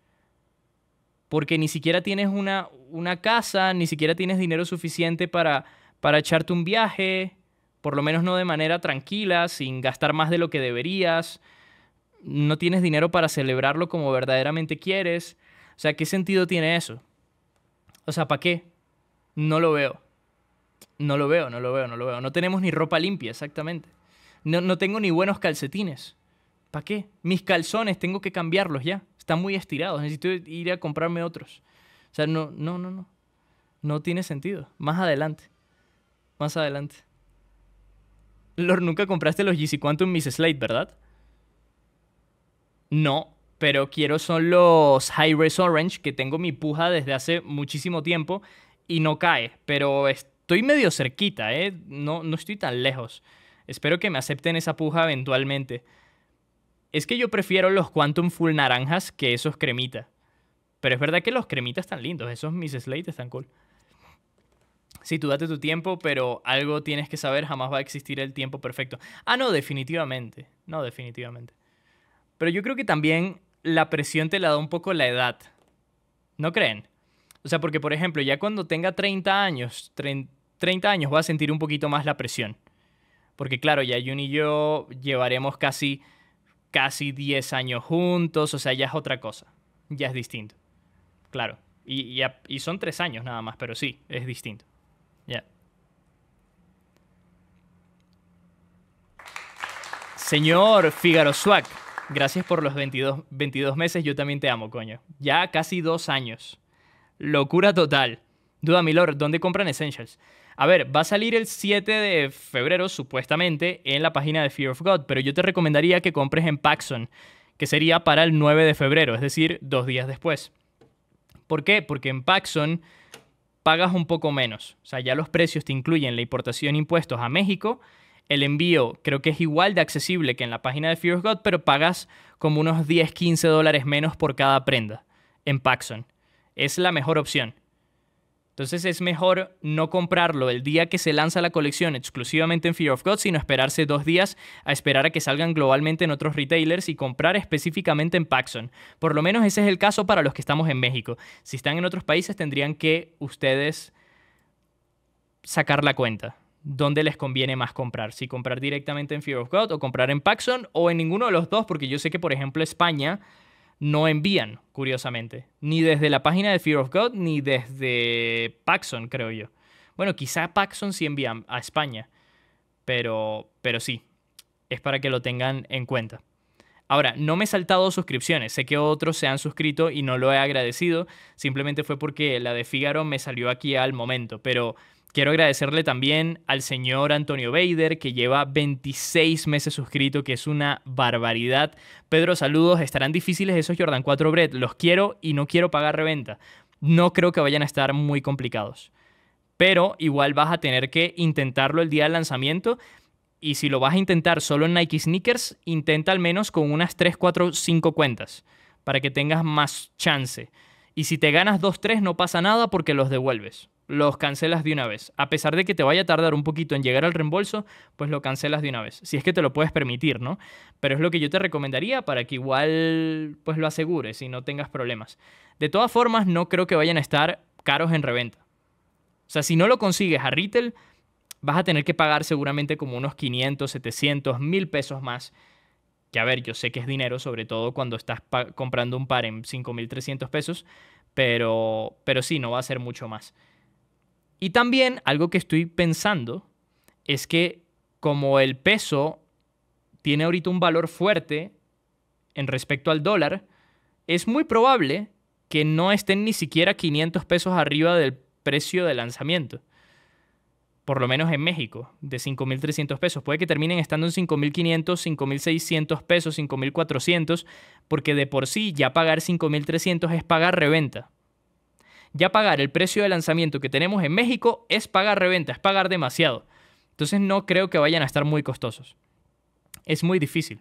porque ni siquiera tienes una, una casa, ni siquiera tienes dinero suficiente para, para echarte un viaje, por lo menos no de manera tranquila, sin gastar más de lo que deberías, no tienes dinero para celebrarlo como verdaderamente quieres. O sea, ¿qué sentido tiene eso? O sea, ¿para qué? No lo veo. No lo veo, no lo veo, no lo veo. No tenemos ni ropa limpia, exactamente. No, tengo ni buenos calcetines. ¿Para qué? Mis calzones tengo que cambiarlos ya. Están muy estirados. Necesito ir a comprarme otros. O sea, no, no, no, no. No tiene sentido. Más adelante. Más adelante. Lord, nunca compraste los GC Quantum Miss Slate, ¿verdad? No, pero quiero son los High Res Orange, que tengo mi puja desde hace muchísimo tiempo y no cae, pero estoy medio cerquita, ¿eh? No, no estoy tan lejos. Espero que me acepten esa puja eventualmente. Es que yo prefiero los Quantum Full naranjas que esos cremita. Pero es verdad que los cremitas están lindos, esos Miss Slate están cool sí, tú date tu tiempo, pero algo tienes que saber, jamás va a existir el tiempo perfecto. Ah, no, definitivamente, no, definitivamente. Pero yo creo que también la presión te la da un poco la edad, ¿no creen? O sea, porque por ejemplo, ya cuando tenga 30 años, 30 años voy a sentir un poquito más la presión. Porque claro, ya Jun y yo llevaremos casi, casi 10 años juntos, o sea, ya es otra cosa, ya es distinto. Claro, y, y son 3 años nada más, pero sí, es distinto. Señor Figaro Swag, gracias por los 22, meses. Yo también te amo, coño. Ya casi dos años. Locura total. Duda, Milord, ¿dónde compran Essentials? A ver, va a salir el 7 de febrero, supuestamente, en la página de Fear of God, pero yo te recomendaría que compres en Paxson, que sería para el 9 de febrero, es decir, dos días después. ¿Por qué? Porque en Paxson pagas un poco menos. O sea, ya los precios te incluyen la importación impuestos a México. El envío creo que es igual de accesible que en la página de Fear God, pero pagas como unos 10, 15 dólares menos por cada prenda en Paxson. Es la mejor opción. Entonces es mejor no comprarlo el día que se lanza la colección exclusivamente en Fear of God, sino esperarse dos días a esperar a que salgan globalmente en otros retailers y comprar específicamente en Paxson. Por lo menos ese es el caso para los que estamos en México. Si están en otros países tendrían que ustedes sacar la cuenta. ¿Dónde les conviene más comprar? Si comprar directamente en Fear of God o comprar en Paxson o en ninguno de los dos, porque yo sé que por ejemplo España no envían, curiosamente, ni desde la página de Fear of God, ni desde Paxson, creo yo. Bueno, quizá Paxson sí envían a España, pero, pero sí, es para que lo tengan en cuenta. Ahora, no me he saltado suscripciones, sé que otros se han suscrito y no lo he agradecido, simplemente fue porque la de Figaro me salió aquí al momento, pero Quiero agradecerle también al señor Antonio Bader, que lleva 26 meses suscrito, que es una barbaridad. Pedro, saludos. Estarán difíciles esos Jordan 4 Bread. Los quiero y no quiero pagar reventa. No creo que vayan a estar muy complicados. Pero igual vas a tener que intentarlo el día del lanzamiento. Y si lo vas a intentar solo en Nike Sneakers, intenta al menos con unas 3, 4, 5 cuentas para que tengas más chance. Y si te ganas 2, 3, no pasa nada porque los devuelves los cancelas de una vez. A pesar de que te vaya a tardar un poquito en llegar al reembolso, pues lo cancelas de una vez. Si es que te lo puedes permitir, ¿no? Pero es lo que yo te recomendaría para que igual pues lo asegures y no tengas problemas. De todas formas, no creo que vayan a estar caros en reventa. O sea, si no lo consigues a retail, vas a tener que pagar seguramente como unos 500, 700, 1000 pesos más. Que a ver, yo sé que es dinero, sobre todo cuando estás comprando un par en 5300 pesos, pero, pero sí, no va a ser mucho más. Y también algo que estoy pensando es que como el peso tiene ahorita un valor fuerte en respecto al dólar, es muy probable que no estén ni siquiera 500 pesos arriba del precio de lanzamiento. Por lo menos en México, de 5.300 pesos. Puede que terminen estando en 5.500, 5.600 pesos, 5.400, porque de por sí ya pagar 5.300 es pagar reventa ya pagar el precio de lanzamiento que tenemos en México es pagar reventa, es pagar demasiado. Entonces no creo que vayan a estar muy costosos. Es muy difícil.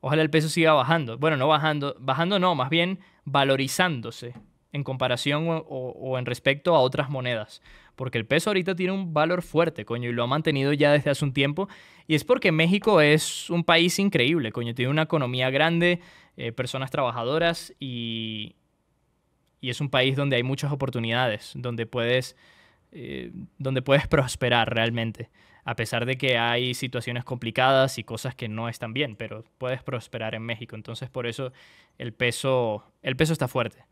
Ojalá el peso siga bajando. Bueno, no bajando, bajando no, más bien valorizándose en comparación o, en respecto a otras monedas. Porque el peso ahorita tiene un valor fuerte, coño, y lo ha mantenido ya desde hace un tiempo. Y es porque México es un país increíble, coño, tiene una economía grande, eh, personas trabajadoras y, y es un país donde hay muchas oportunidades, donde puedes, eh, donde puedes prosperar realmente, a pesar de que hay situaciones complicadas y cosas que no están bien, pero puedes prosperar en México. Entonces por eso el peso, el peso está fuerte,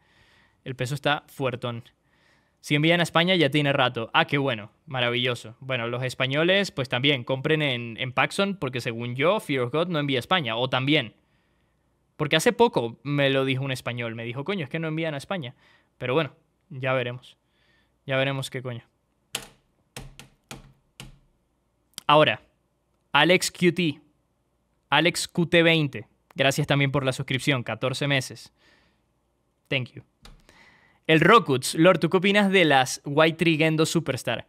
el peso está fuertón. Si envían a España ya tiene rato. Ah, qué bueno, maravilloso. Bueno, los españoles pues también compren en, en Paxson porque según yo Fear of God no envía a España. O también, porque hace poco me lo dijo un español, me dijo, coño, es que no envían a España. Pero bueno, ya veremos. Ya veremos qué coño. Ahora, Alex QT, Alex QT20, gracias también por la suscripción, 14 meses. Thank you. El Rokuts, Lord, ¿tú qué opinas de las White Trigendo Superstar?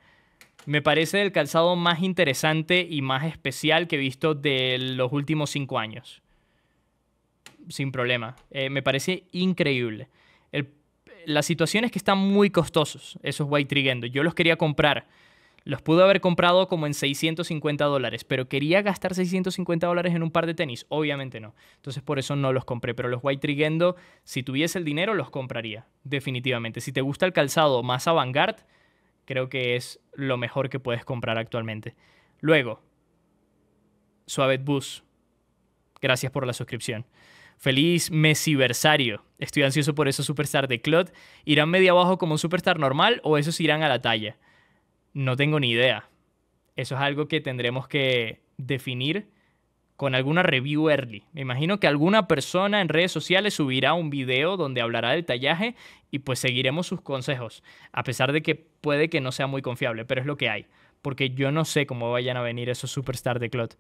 Me parece el calzado más interesante y más especial que he visto de los últimos 5 años sin problema. Eh, me parece increíble. la situación es que están muy costosos esos White Trigendo. Yo los quería comprar. Los pude haber comprado como en 650 dólares, pero quería gastar 650 dólares en un par de tenis. Obviamente no. Entonces por eso no los compré. Pero los White Trigendo, si tuviese el dinero, los compraría. Definitivamente. Si te gusta el calzado más avant creo que es lo mejor que puedes comprar actualmente. Luego, Suavet Bus. Gracias por la suscripción. Feliz mesiversario. Estoy ansioso por esos superstar de Clot. ¿Irán media abajo como un superstar normal o esos irán a la talla? No tengo ni idea. Eso es algo que tendremos que definir con alguna review early. Me imagino que alguna persona en redes sociales subirá un video donde hablará del tallaje y pues seguiremos sus consejos, a pesar de que puede que no sea muy confiable, pero es lo que hay, porque yo no sé cómo vayan a venir esos superstar de Clot.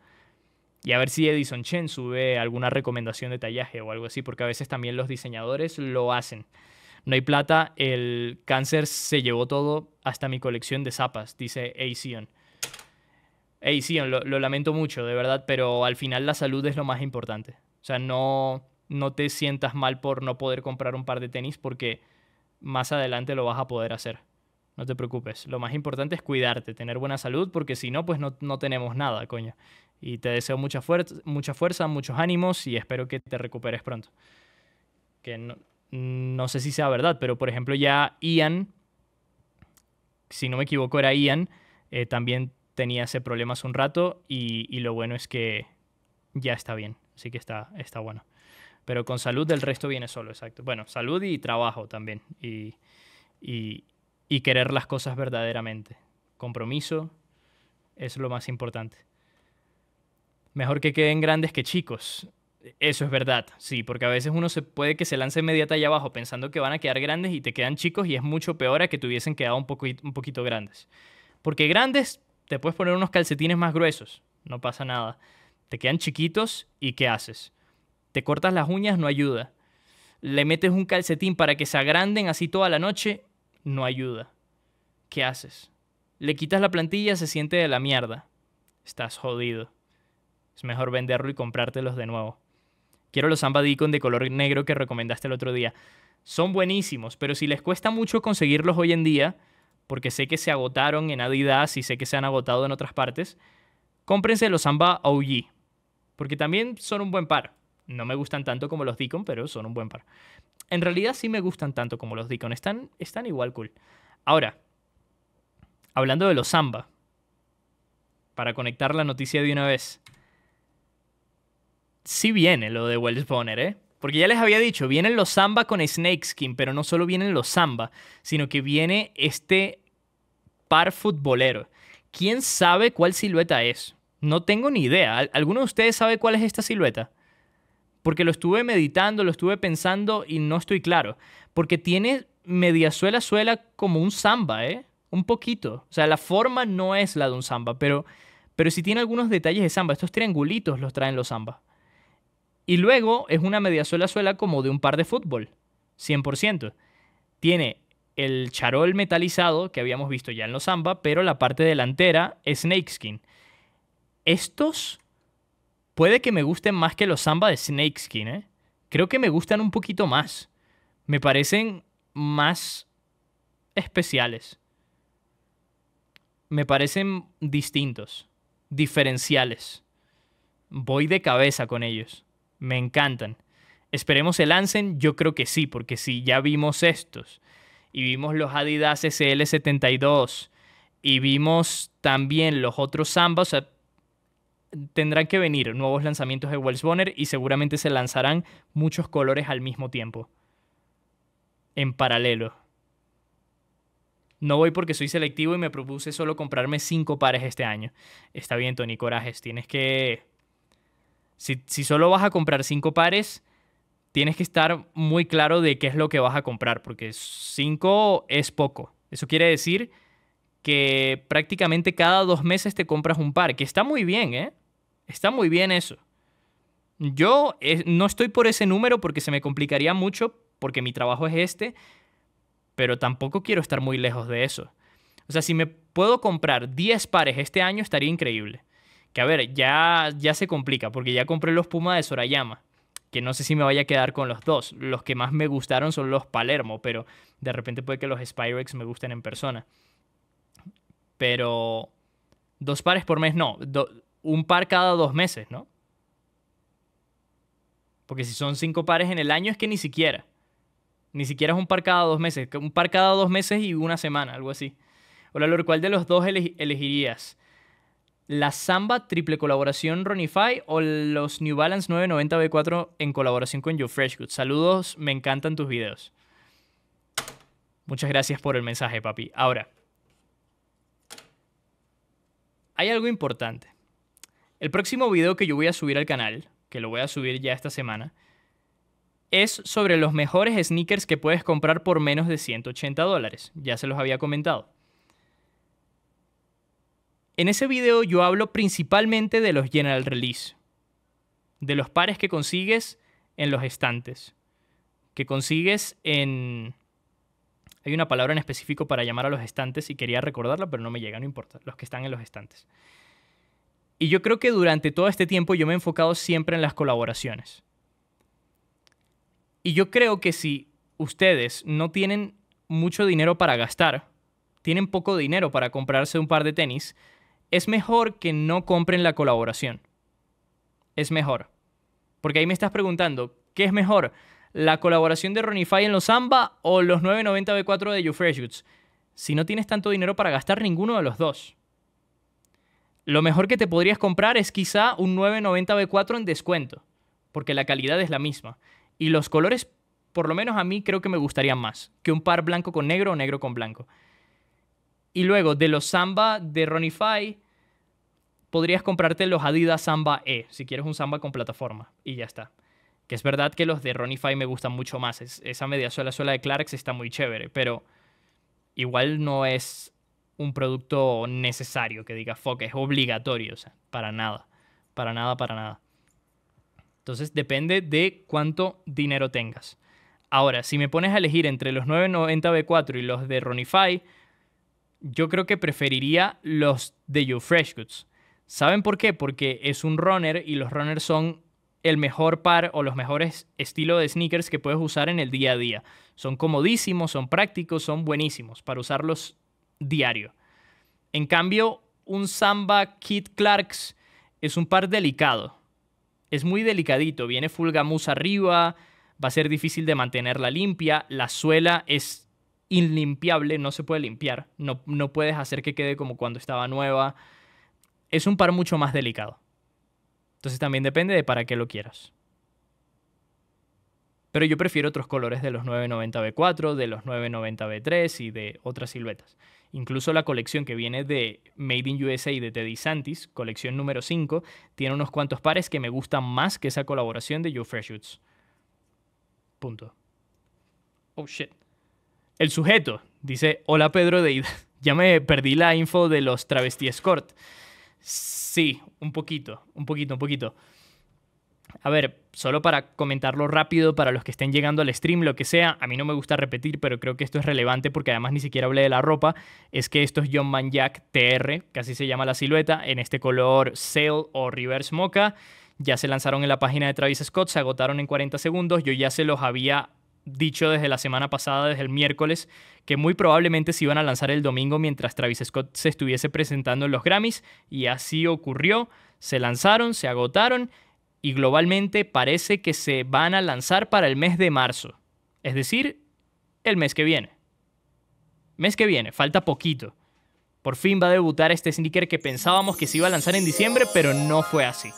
Y a ver si Edison Chen sube alguna recomendación de tallaje o algo así, porque a veces también los diseñadores lo hacen. No hay plata, el cáncer se llevó todo hasta mi colección de zapas, dice Aision. Aision, lo, lamento mucho, de verdad, pero al final la salud es lo más importante. O sea, no, no te sientas mal por no poder comprar un par de tenis porque más adelante lo vas a poder hacer. No te preocupes. Lo más importante es cuidarte, tener buena salud, porque si no, pues no, no tenemos nada, coño. Y te deseo mucha, mucha fuerza, muchos ánimos y espero que te recuperes pronto. Que no, sé si sea verdad, pero por ejemplo ya Ian, si no me equivoco era Ian, eh, también tenía ese problema hace un rato y, lo bueno es que ya está bien, así que está, está bueno. Pero con salud del resto viene solo, exacto. Bueno, salud y trabajo también y querer las cosas verdaderamente. Compromiso es lo más importante mejor que queden grandes que chicos. Eso es verdad, sí, porque a veces uno se puede que se lance media allá abajo pensando que van a quedar grandes y te quedan chicos y es mucho peor a que te hubiesen quedado un, un poquito grandes. Porque grandes te puedes poner unos calcetines más gruesos, no pasa nada. Te quedan chiquitos y ¿qué haces? Te cortas las uñas, no ayuda. Le metes un calcetín para que se agranden así toda la noche, no ayuda. ¿Qué haces? Le quitas la plantilla, se siente de la mierda. Estás jodido. Es mejor venderlo y comprártelos de nuevo. Quiero los Zamba Deacon de color negro que recomendaste el otro día. Son buenísimos, pero si les cuesta mucho conseguirlos hoy en día, porque sé que se agotaron en Adidas y sé que se han agotado en otras partes, cómprense los Samba OG, porque también son un buen par. No me gustan tanto como los Deacon, pero son un buen par. En realidad sí me gustan tanto como los Deacon, están, están igual cool. Ahora, hablando de los Zamba, para conectar la noticia de una vez, sí viene lo de Wells Bonner, ¿eh? Porque ya les había dicho, vienen los samba con Snake Skin, pero no solo vienen los samba, sino que viene este par futbolero. ¿Quién sabe cuál silueta es? No tengo ni idea. ¿Alguno de ustedes sabe cuál es esta silueta? Porque lo estuve meditando, lo estuve pensando y no estoy claro. Porque tiene media suela suela como un samba, ¿eh? Un poquito. O sea, la forma no es la de un samba, pero, pero sí tiene algunos detalles de samba. Estos triangulitos los traen los samba. Y luego es una media suela suela como de un par de fútbol, 100%. Tiene el charol metalizado que habíamos visto ya en los Samba, pero la parte delantera es snakeskin. Estos puede que me gusten más que los Samba de snakeskin, ¿eh? Creo que me gustan un poquito más. Me parecen más especiales. Me parecen distintos, diferenciales. Voy de cabeza con ellos me encantan. Esperemos se lancen, yo creo que sí, porque si ya vimos estos y vimos los Adidas SL72 y vimos también los otros Samba, o sea, tendrán que venir nuevos lanzamientos de Wells Bonner y seguramente se lanzarán muchos colores al mismo tiempo, en paralelo. No voy porque soy selectivo y me propuse solo comprarme cinco pares este año. Está bien, Tony Corajes, tienes que si, solo vas a comprar cinco pares, tienes que estar muy claro de qué es lo que vas a comprar, porque cinco es poco. Eso quiere decir que prácticamente cada dos meses te compras un par, que está muy bien, ¿eh? Está muy bien eso. Yo eh, no estoy por ese número porque se me complicaría mucho, porque mi trabajo es este, pero tampoco quiero estar muy lejos de eso. O sea, si me puedo comprar 10 pares este año, estaría increíble. Que a ver, ya, ya se complica, porque ya compré los Puma de Sorayama, que no sé si me vaya a quedar con los dos. Los que más me gustaron son los Palermo, pero de repente puede que los Spyrex me gusten en persona. Pero dos pares por mes, no. un par cada dos meses, ¿no? Porque si son cinco pares en el año es que ni siquiera. Ni siquiera es un par cada dos meses. Un par cada dos meses y una semana, algo así. Hola, Lor, ¿cuál de los dos elegirías? la Samba triple colaboración Ronify o los New Balance 990B4 en colaboración con Joe Saludos, me encantan tus videos. Muchas gracias por el mensaje, papi. Ahora, hay algo importante. El próximo video que yo voy a subir al canal, que lo voy a subir ya esta semana, es sobre los mejores sneakers que puedes comprar por menos de 180 dólares. Ya se los había comentado. En ese video yo hablo principalmente de los general release, de los pares que consigues en los estantes, que consigues en... Hay una palabra en específico para llamar a los estantes y quería recordarla, pero no me llega, no importa, los que están en los estantes. Y yo creo que durante todo este tiempo yo me he enfocado siempre en las colaboraciones. Y yo creo que si ustedes no tienen mucho dinero para gastar, tienen poco dinero para comprarse un par de tenis, es mejor que no compren la colaboración. Es mejor. Porque ahí me estás preguntando, ¿qué es mejor? ¿La colaboración de Ronify en los Zamba o los 990 B4 de YouFresh Si no tienes tanto dinero para gastar ninguno de los dos. Lo mejor que te podrías comprar es quizá un 990 B4 en descuento, porque la calidad es la misma. Y los colores, por lo menos a mí, creo que me gustarían más que un par blanco con negro o negro con blanco. Y luego de los Samba de Ronify, podrías comprarte los Adidas Samba E, si quieres un Samba con plataforma. Y ya está. Que es verdad que los de Ronify me gustan mucho más. esa media suela suela de Clarks está muy chévere, pero igual no es un producto necesario que diga fuck, es obligatorio, o sea, para nada. Para nada, para nada. Entonces depende de cuánto dinero tengas. Ahora, si me pones a elegir entre los 990B4 y los de Ronify, yo creo que preferiría los de You Fresh Goods. ¿Saben por qué? Porque es un runner y los runners son el mejor par o los mejores estilos de sneakers que puedes usar en el día a día. Son comodísimos, son prácticos, son buenísimos para usarlos diario. En cambio, un Samba Kit Clarks es un par delicado. Es muy delicadito, viene full arriba, va a ser difícil de mantenerla limpia, la suela es inlimpiable, no se puede limpiar, no, no puedes hacer que quede como cuando estaba nueva. Es un par mucho más delicado. Entonces también depende de para qué lo quieras. Pero yo prefiero otros colores de los 990B4, de los 990B3 y de otras siluetas. Incluso la colección que viene de Made in USA y de Teddy Santis, colección número 5, tiene unos cuantos pares que me gustan más que esa colaboración de Fresh Shoots. Punto. Oh shit. El sujeto dice, hola Pedro de Ya me perdí la info de los travesti escort. Sí, un poquito, un poquito, un poquito. A ver, solo para comentarlo rápido para los que estén llegando al stream, lo que sea, a mí no me gusta repetir, pero creo que esto es relevante porque además ni siquiera hablé de la ropa, es que esto es John Man Jack TR, que así se llama la silueta, en este color sale o Reverse Mocha. Ya se lanzaron en la página de Travis Scott, se agotaron en 40 segundos, yo ya se los había dicho desde la semana pasada, desde el miércoles, que muy probablemente se iban a lanzar el domingo mientras Travis Scott se estuviese presentando en los Grammys, y así ocurrió, se lanzaron, se agotaron, y globalmente parece que se van a lanzar para el mes de marzo, es decir, el mes que viene. Mes que viene, falta poquito. Por fin va a debutar este sneaker que pensábamos que se iba a lanzar en diciembre, pero no fue así.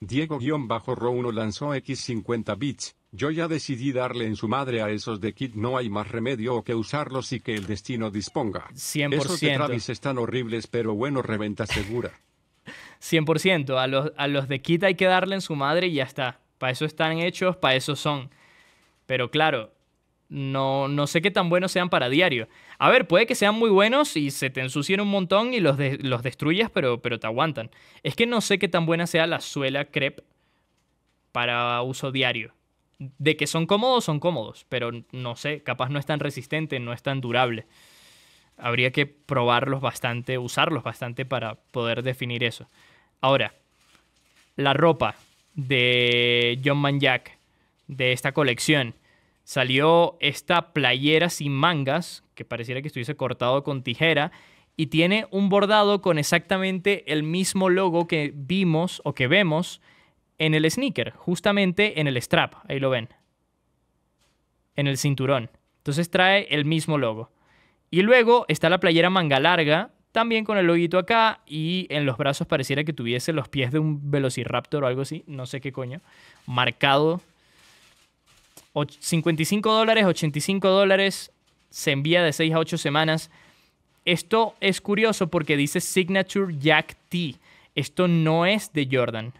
Diego-Rouno lanzó X50 bits, yo ya decidí darle en su madre a esos de kit. no hay más remedio que usarlos y que el destino disponga. 100%. Esos de Travis están horribles pero bueno, reventa segura. 100%, a los, a los de kit hay que darle en su madre y ya está. Para eso están hechos, para eso son. Pero claro, no, no sé qué tan buenos sean para diario. A ver, puede que sean muy buenos y se te ensucien un montón y los, los destruyas, pero, pero te aguantan. Es que no sé qué tan buena sea la suela crepe para uso diario. De que son cómodos, son cómodos, pero no sé, capaz no es tan resistente, no es tan durable. Habría que probarlos bastante, usarlos bastante para poder definir eso. Ahora, la ropa de John Man de esta colección, salió esta playera sin mangas, que pareciera que estuviese cortado con tijera, y tiene un bordado con exactamente el mismo logo que vimos o que vemos en el sneaker, justamente en el strap, ahí lo ven, en el cinturón. Entonces trae el mismo logo. Y luego está la playera manga larga, también con el loguito acá y en los brazos pareciera que tuviese los pies de un velociraptor o algo así, no sé qué coño, marcado 55 dólares, 85 dólares, se envía de 6 a 8 semanas. Esto es curioso porque dice Signature Jack T. Esto no es de Jordan.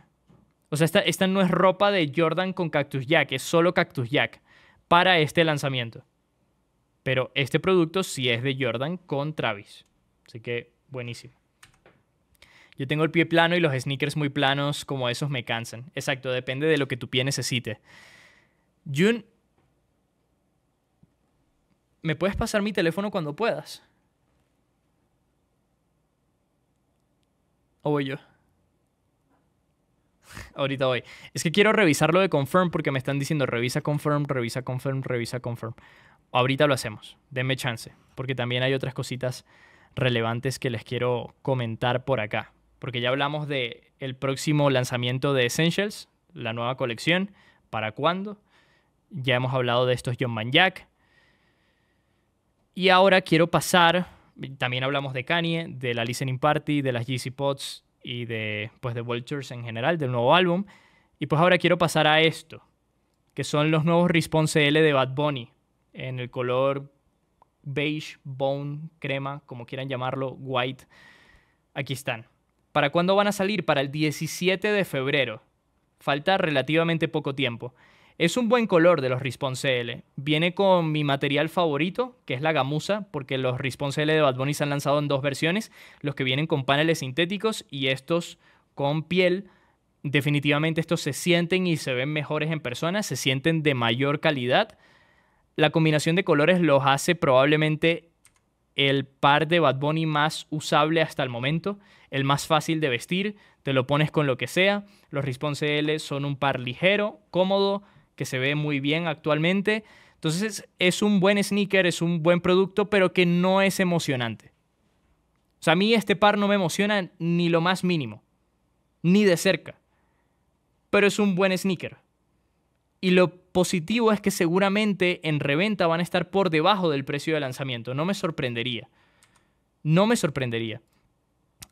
O sea, esta, esta no es ropa de Jordan con Cactus Jack, es solo Cactus Jack para este lanzamiento. Pero este producto sí es de Jordan con Travis. Así que buenísimo. Yo tengo el pie plano y los sneakers muy planos, como esos me cansan. Exacto, depende de lo que tu pie necesite. Jun, ¿me puedes pasar mi teléfono cuando puedas? ¿O voy yo? Ahorita voy. Es que quiero revisarlo de confirm porque me están diciendo revisa confirm, revisa confirm, revisa confirm. Ahorita lo hacemos. Denme chance. Porque también hay otras cositas relevantes que les quiero comentar por acá. Porque ya hablamos del el próximo lanzamiento de Essentials, la nueva colección, para cuándo. Ya hemos hablado de estos John Man Y ahora quiero pasar, también hablamos de Kanye, de la Listening Party, de las GC Pots y de, pues, de Vultures en general, del nuevo álbum. Y pues ahora quiero pasar a esto, que son los nuevos Response L de Bad Bunny, en el color beige, bone, crema, como quieran llamarlo, white. Aquí están. ¿Para cuándo van a salir? Para el 17 de febrero. Falta relativamente poco tiempo. Es un buen color de los Response L. Viene con mi material favorito, que es la gamuza, porque los Response L de Bad Bunny se han lanzado en dos versiones, los que vienen con paneles sintéticos y estos con piel. Definitivamente estos se sienten y se ven mejores en persona, se sienten de mayor calidad. La combinación de colores los hace probablemente el par de Bad Bunny más usable hasta el momento, el más fácil de vestir, te lo pones con lo que sea. Los Response L son un par ligero, cómodo, que se ve muy bien actualmente. Entonces es un buen sneaker, es un buen producto, pero que no es emocionante. O sea, a mí este par no me emociona ni lo más mínimo, ni de cerca. Pero es un buen sneaker. Y lo positivo es que seguramente en reventa van a estar por debajo del precio de lanzamiento. No me sorprendería. No me sorprendería.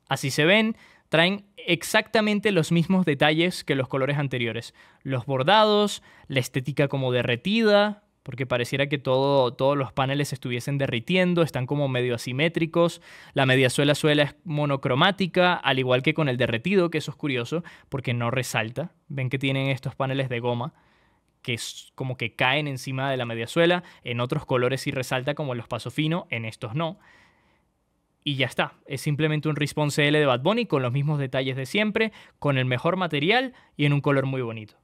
Así se ven, traen exactamente los mismos detalles que los colores anteriores. Los bordados, la estética como derretida, porque pareciera que todos los paneles estuviesen derritiendo, están como medio asimétricos, la mediazuela suela es monocromática, al igual que con el derretido, que eso es curioso, porque no resalta. Ven que tienen estos paneles de goma que es como que caen encima de la mediazuela, en otros colores sí resalta como los paso fino, en estos no y ya está. Es simplemente un response L de Bad Bunny con los mismos detalles de siempre, con el mejor material y en un color muy bonito.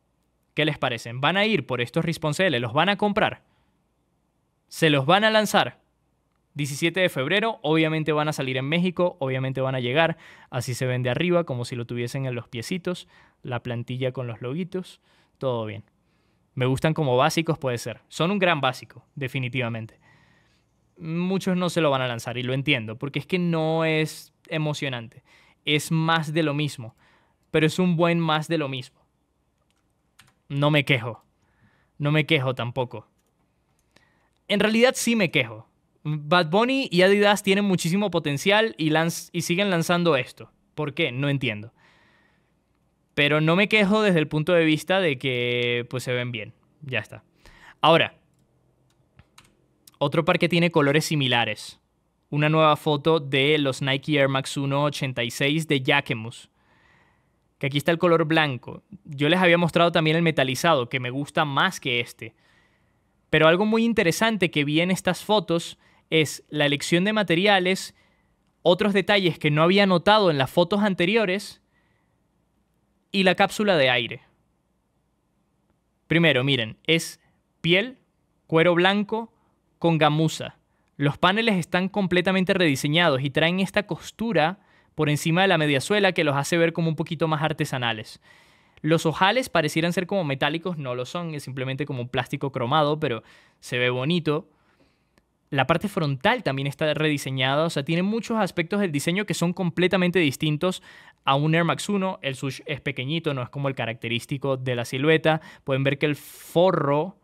¿Qué les parecen? ¿Van a ir por estos response L? ¿Los van a comprar? ¿Se los van a lanzar? 17 de febrero, obviamente van a salir en México, obviamente van a llegar, así se ven de arriba, como si lo tuviesen en los piecitos, la plantilla con los loguitos, todo bien. Me gustan como básicos, puede ser. Son un gran básico, definitivamente muchos no se lo van a lanzar y lo entiendo, porque es que no es emocionante, es más de lo mismo, pero es un buen más de lo mismo. No me quejo, no me quejo tampoco. En realidad sí me quejo. Bad Bunny y Adidas tienen muchísimo potencial y, y siguen lanzando esto. ¿Por qué? No entiendo. Pero no me quejo desde el punto de vista de que pues se ven bien. Ya está. Ahora, otro par que tiene colores similares. Una nueva foto de los Nike Air Max 186 de Jacquemus. Que aquí está el color blanco. Yo les había mostrado también el metalizado, que me gusta más que este. Pero algo muy interesante que vi en estas fotos es la elección de materiales, otros detalles que no había notado en las fotos anteriores y la cápsula de aire. Primero, miren, es piel, cuero blanco, con gamuza. Los paneles están completamente rediseñados y traen esta costura por encima de la mediasuela que los hace ver como un poquito más artesanales. Los ojales parecieran ser como metálicos, no lo son, es simplemente como un plástico cromado, pero se ve bonito. La parte frontal también está rediseñada, o sea, tiene muchos aspectos del diseño que son completamente distintos a un Air Max 1. El sush es pequeñito, no es como el característico de la silueta. Pueden ver que el forro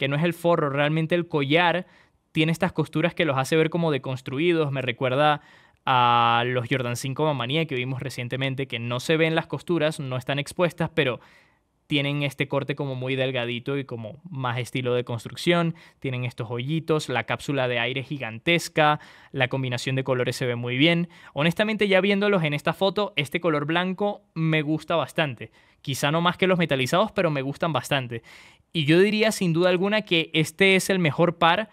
que no es el forro, realmente el collar tiene estas costuras que los hace ver como deconstruidos, me recuerda a los Jordan 5 Mamanía que vimos recientemente, que no se ven las costuras, no están expuestas, pero tienen este corte como muy delgadito y como más estilo de construcción, tienen estos hoyitos, la cápsula de aire gigantesca, la combinación de colores se ve muy bien. Honestamente ya viéndolos en esta foto, este color blanco me gusta bastante. Quizá no más que los metalizados, pero me gustan bastante. Y yo diría sin duda alguna que este es el mejor par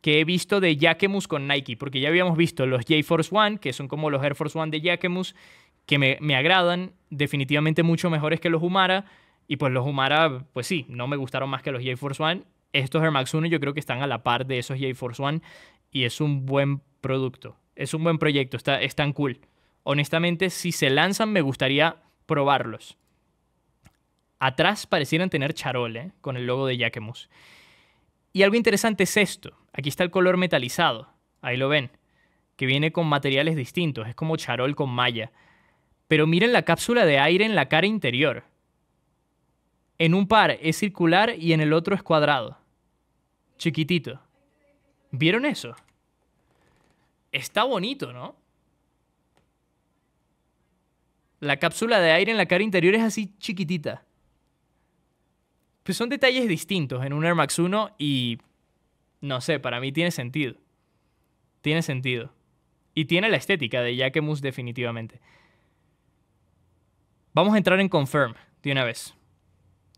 que he visto de Jacquemus con Nike, porque ya habíamos visto los J Force One, que son como los Air Force One de Jacquemus, que me, me agradan definitivamente mucho mejores que los Humara y pues los Humara, pues sí, no me gustaron más que los Jay Force One. Estos Air Max 1 yo creo que están a la par de esos Jay Force One y es un buen producto. Es un buen proyecto, está, tan cool. Honestamente, si se lanzan, me gustaría probarlos. Atrás parecieran tener charol, ¿eh? con el logo de Jacquemus. Y algo interesante es esto. Aquí está el color metalizado. Ahí lo ven. Que viene con materiales distintos. Es como charol con malla. Pero miren la cápsula de aire en la cara interior. En un par es circular y en el otro es cuadrado. Chiquitito. ¿Vieron eso? Está bonito, ¿no? La cápsula de aire en la cara interior es así chiquitita. Pues son detalles distintos en un Air Max 1 y... No sé, para mí tiene sentido. Tiene sentido. Y tiene la estética de Jacquemus definitivamente. Vamos a entrar en Confirm de una vez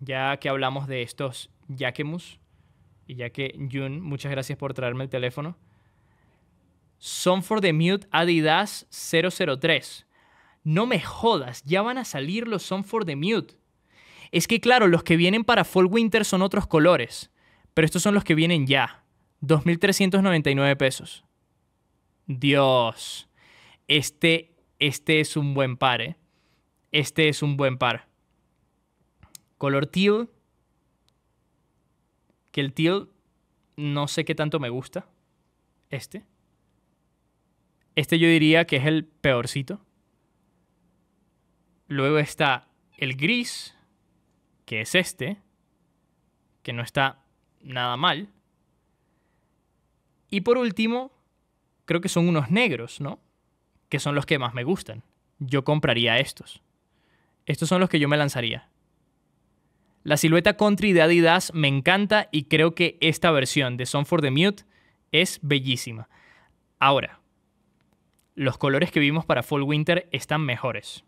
ya que hablamos de estos Yakemus, y ya que Jun, muchas gracias por traerme el teléfono. Son for the Mute Adidas 003. No me jodas, ya van a salir los Son for the Mute. Es que claro, los que vienen para Fall Winter son otros colores, pero estos son los que vienen ya. 2.399 pesos. Dios. Este, este es un buen par, ¿eh? Este es un buen par color teal, que el teal no sé qué tanto me gusta. Este. Este yo diría que es el peorcito. Luego está el gris, que es este, que no está nada mal. Y por último, creo que son unos negros, ¿no? Que son los que más me gustan. Yo compraría estos. Estos son los que yo me lanzaría. La silueta country de Adidas me encanta y creo que esta versión de Song for the Mute es bellísima. Ahora, los colores que vimos para Fall Winter están mejores.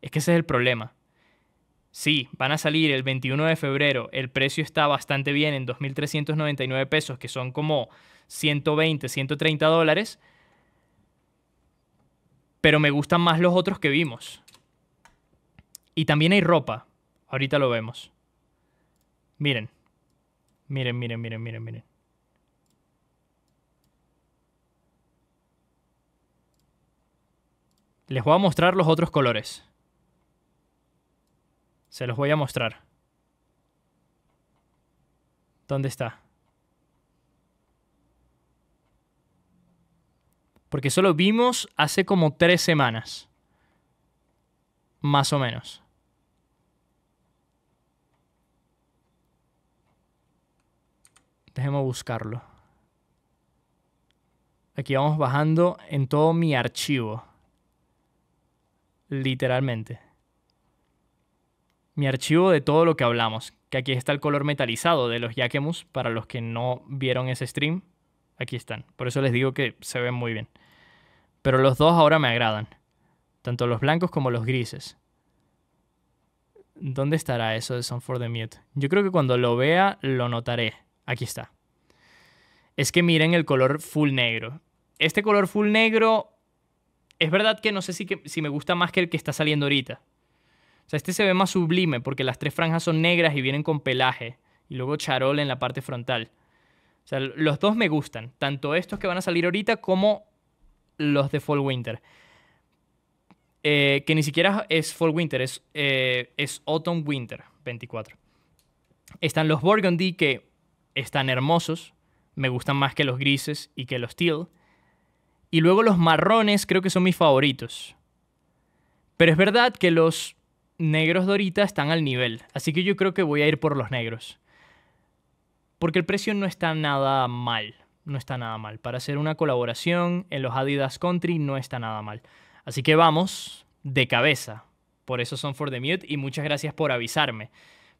Es que ese es el problema. Sí, van a salir el 21 de febrero. El precio está bastante bien en 2.399 pesos, que son como 120, 130 dólares. Pero me gustan más los otros que vimos. Y también hay ropa. Ahorita lo vemos. Miren. Miren, miren, miren, miren, miren. Les voy a mostrar los otros colores. Se los voy a mostrar. ¿Dónde está? Porque eso lo vimos hace como tres semanas. Más o menos. Dejemos buscarlo. Aquí vamos bajando en todo mi archivo. Literalmente. Mi archivo de todo lo que hablamos. Que aquí está el color metalizado de los Yakemus. Para los que no vieron ese stream, aquí están. Por eso les digo que se ven muy bien. Pero los dos ahora me agradan. Tanto los blancos como los grises. ¿Dónde estará eso de Son for the Mute? Yo creo que cuando lo vea lo notaré. Aquí está. Es que miren el color full negro. Este color full negro, es verdad que no sé si, si me gusta más que el que está saliendo ahorita. O sea, este se ve más sublime porque las tres franjas son negras y vienen con pelaje. Y luego charol en la parte frontal. O sea, los dos me gustan. Tanto estos que van a salir ahorita como los de Fall Winter. Eh, que ni siquiera es Fall Winter, es, eh, es Autumn Winter 24. Están los Burgundy, que están hermosos, me gustan más que los grises y que los teal. Y luego los marrones creo que son mis favoritos. Pero es verdad que los negros de ahorita están al nivel, así que yo creo que voy a ir por los negros. Porque el precio no está nada mal, no está nada mal. Para hacer una colaboración en los Adidas Country no está nada mal. Así que vamos de cabeza. Por eso son for the mute y muchas gracias por avisarme,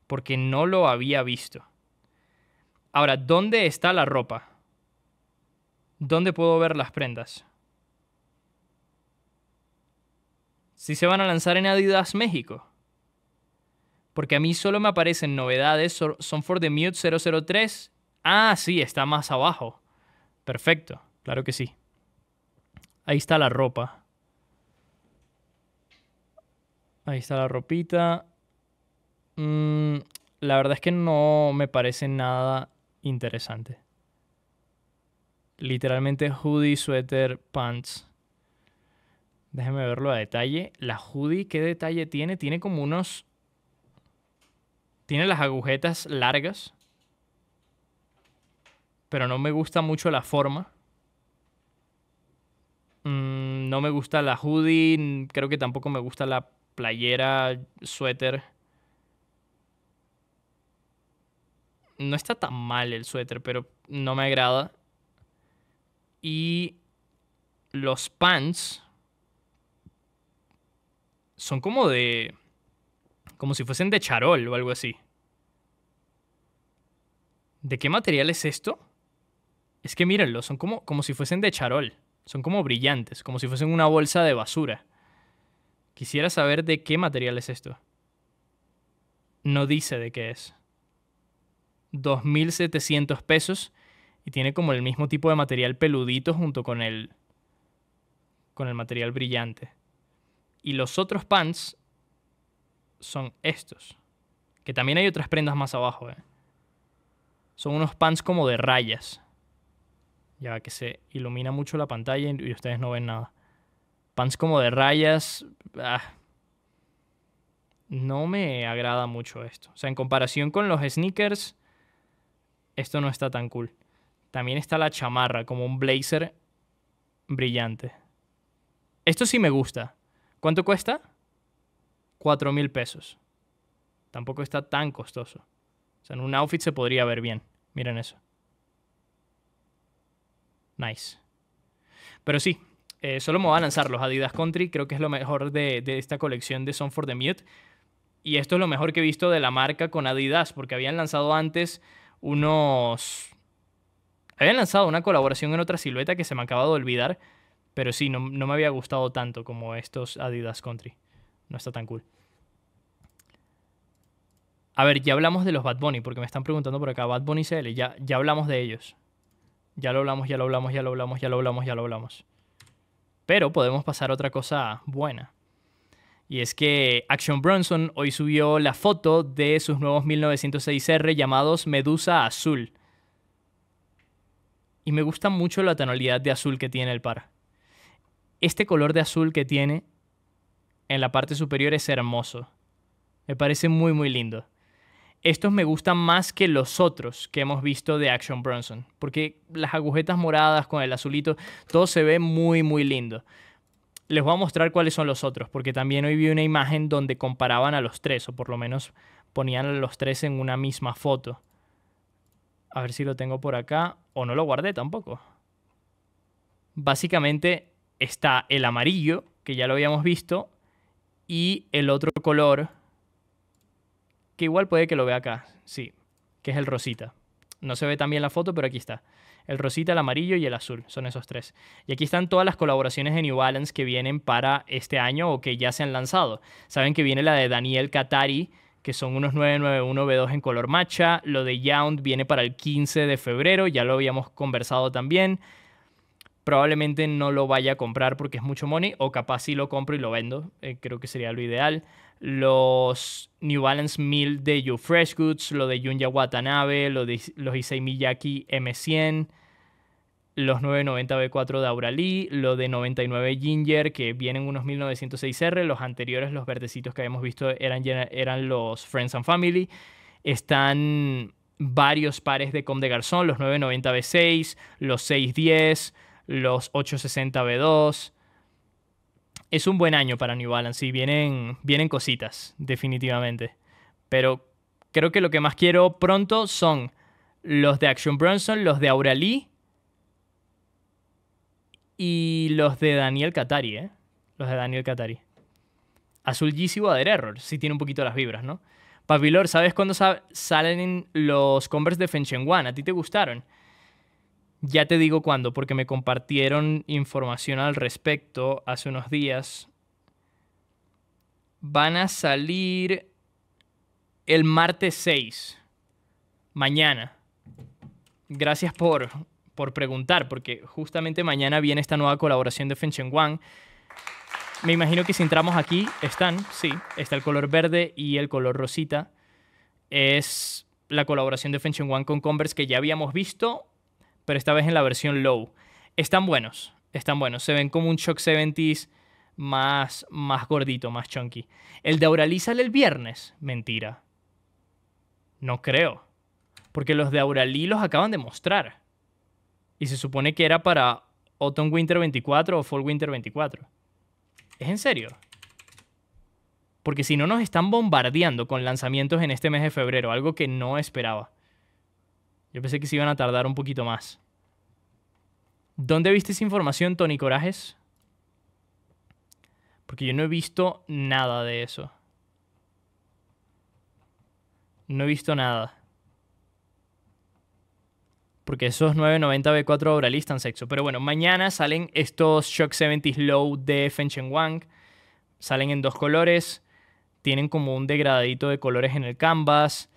porque no lo había visto. Ahora, ¿dónde está la ropa? ¿Dónde puedo ver las prendas? Si se van a lanzar en Adidas México. Porque a mí solo me aparecen novedades, son for the mute 003. Ah, sí, está más abajo. Perfecto, claro que sí. Ahí está la ropa. Ahí está la ropita. Mm, la verdad es que no me parece nada interesante. Literalmente hoodie, suéter, pants. Déjeme verlo a detalle. La hoodie, ¿qué detalle tiene? Tiene como unos... Tiene las agujetas largas. Pero no me gusta mucho la forma. Mm, no me gusta la hoodie. Creo que tampoco me gusta la playera, suéter. no está tan mal el suéter, pero no me agrada. Y los pants son como de... como si fuesen de charol o algo así. ¿De qué material es esto? Es que mírenlo, son como, como si fuesen de charol. Son como brillantes, como si fuesen una bolsa de basura. Quisiera saber de qué material es esto. No dice de qué es. 2.700 pesos y tiene como el mismo tipo de material peludito junto con el, con el material brillante. Y los otros pants son estos. Que también hay otras prendas más abajo. ¿eh? Son unos pants como de rayas. Ya que se ilumina mucho la pantalla y ustedes no ven nada. Pants como de rayas. Ah. No me agrada mucho esto. O sea, en comparación con los sneakers esto no está tan cool. También está la chamarra, como un blazer brillante. Esto sí me gusta. ¿Cuánto cuesta? 4 mil pesos. Tampoco está tan costoso. O sea, en un outfit se podría ver bien. Miren eso. Nice. Pero sí, eh, solo me voy a lanzar los Adidas Country. Creo que es lo mejor de, de esta colección de Son for the Mute. Y esto es lo mejor que he visto de la marca con Adidas, porque habían lanzado antes unos... Habían lanzado una colaboración en otra silueta que se me acaba de olvidar, pero sí, no, me había gustado tanto como estos Adidas Country. No está tan cool. A ver, ya hablamos de los Bad Bunny, porque me están preguntando por acá, Bad Bunny CL, ya, ya hablamos de ellos. Ya lo hablamos, ya lo hablamos, ya lo hablamos, ya lo hablamos, ya lo hablamos. Pero podemos pasar otra cosa buena. Y es que Action Bronson hoy subió la foto de sus nuevos 1906R llamados Medusa Azul. Y me gusta mucho la tonalidad de azul que tiene el par. Este color de azul que tiene en la parte superior es hermoso. Me parece muy muy lindo. Estos me gustan más que los otros que hemos visto de Action Bronson, porque las agujetas moradas con el azulito, todo se ve muy muy lindo les voy a mostrar cuáles son los otros, porque también hoy vi una imagen donde comparaban a los tres, o por lo menos ponían a los tres en una misma foto. A ver si lo tengo por acá, o no lo guardé tampoco. Básicamente está el amarillo, que ya lo habíamos visto, y el otro color, que igual puede que lo vea acá, sí, que es el rosita. No se ve tan bien la foto, pero aquí está el rosita, el amarillo y el azul, son esos tres. Y aquí están todas las colaboraciones de New Balance que vienen para este año o que ya se han lanzado. Saben que viene la de Daniel Katari, que son unos 991 B2 en color macha. Lo de Yound viene para el 15 de febrero, ya lo habíamos conversado también. Probablemente no lo vaya a comprar porque es mucho money, o capaz sí lo compro y lo vendo, eh, creo que sería lo ideal los New Balance 1000 de You Fresh Goods, lo de Junya Watanabe, lo de, los Issei Miyaki M100, los 990B4 de Lee lo de 99 Ginger, que vienen unos 1906R, los anteriores, los verdecitos que habíamos visto, eran, eran los Friends and Family. Están varios pares de Com de Garzón, los 990B6, los 610, los 860B2, es un buen año para New Balance y vienen, vienen cositas, definitivamente. Pero creo que lo que más quiero pronto son los de Action Bronson, los de Aura y los de Daniel Katari, ¿eh? Los de Daniel Katari. Azul Yeezy Water Error, sí tiene un poquito las vibras, ¿no? Pavilor, ¿sabes cuándo salen los Converse de One? ¿A ti te gustaron? Ya te digo cuándo, porque me compartieron información al respecto hace unos días. Van a salir el martes 6, mañana. Gracias por, preguntar, porque justamente mañana viene esta nueva colaboración de Fenchen Wang. Me imagino que si entramos aquí, están, sí, está el color verde y el color rosita. Es la colaboración de Fenchen Wang con Converse que ya habíamos visto pero esta vez en la versión low. Están buenos, están buenos. Se ven como un Shock 70s más, más gordito, más chunky. ¿El de Auralí sale el viernes? Mentira. No creo. Porque los de Auralí los acaban de mostrar. Y se supone que era para Autumn Winter 24 o Fall Winter 24. ¿Es en serio? Porque si no nos están bombardeando con lanzamientos en este mes de febrero, algo que no esperaba. Yo pensé que se iban a tardar un poquito más. ¿Dónde viste esa información, Tony Corajes? Porque yo no he visto nada de eso. No he visto nada. Porque esos 990B4 ahora listan sexo. Pero bueno, mañana salen estos Shock 70 Low de Fenchen Wang. Salen en dos colores. Tienen como un degradadito de colores en el canvas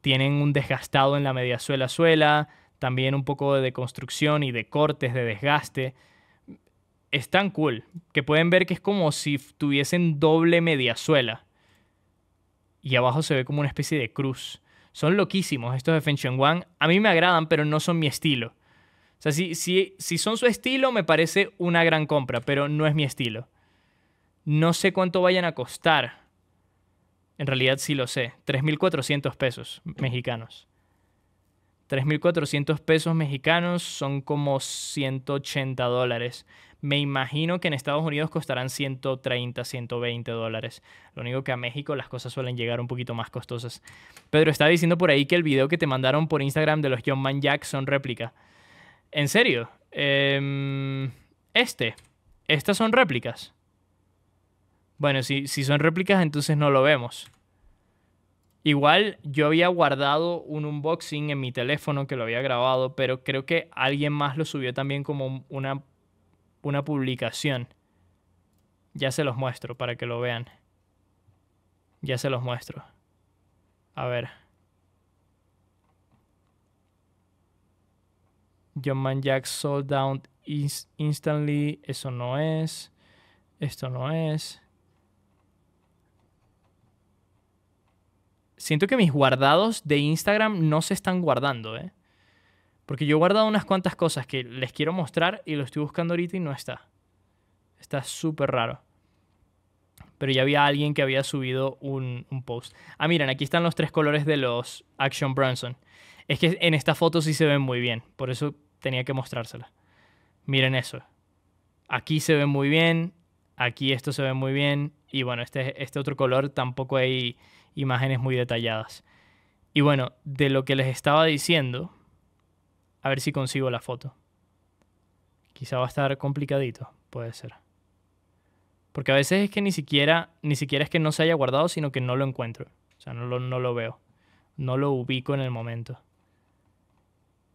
tienen un desgastado en la media suela suela, también un poco de construcción y de cortes, de desgaste. Es tan cool que pueden ver que es como si tuviesen doble media suela. Y abajo se ve como una especie de cruz. Son loquísimos estos de Feng One. A mí me agradan, pero no son mi estilo. O sea, si son su estilo, me parece una gran compra, pero no es mi estilo. No sé cuánto vayan a costar en realidad sí lo sé. 3.400 pesos mexicanos. 3.400 pesos mexicanos son como 180 dólares. Me imagino que en Estados Unidos costarán 130, 120 dólares. Lo único que a México las cosas suelen llegar un poquito más costosas. Pedro está diciendo por ahí que el video que te mandaron por Instagram de los John Man Jack son réplica. ¿En serio? Em, este. Estas son réplicas. Bueno, si, son réplicas, entonces no lo vemos. Igual yo había guardado un unboxing en mi teléfono que lo había grabado, pero creo que alguien más lo subió también como una, una publicación. Ya se los muestro para que lo vean. Ya se los muestro. A ver. John Man Jack sold down instantly. Eso no es. Esto no es. siento que mis guardados de Instagram no se están guardando, ¿eh? Porque yo he guardado unas cuantas cosas que les quiero mostrar y lo estoy buscando ahorita y no está. Está súper raro. Pero ya había alguien que había subido un, post. Ah, miren, aquí están los tres colores de los Action Bronson. Es que en esta foto sí se ven muy bien. Por eso tenía que mostrársela. Miren eso. Aquí se ve muy bien. Aquí esto se ve muy bien. Y bueno, este, este otro color tampoco hay imágenes muy detalladas. Y bueno, de lo que les estaba diciendo, a ver si consigo la foto. Quizá va a estar complicadito, puede ser. Porque a veces es que ni siquiera, ni siquiera es que no se haya guardado, sino que no lo encuentro. O sea, no lo, no lo veo. No lo ubico en el momento.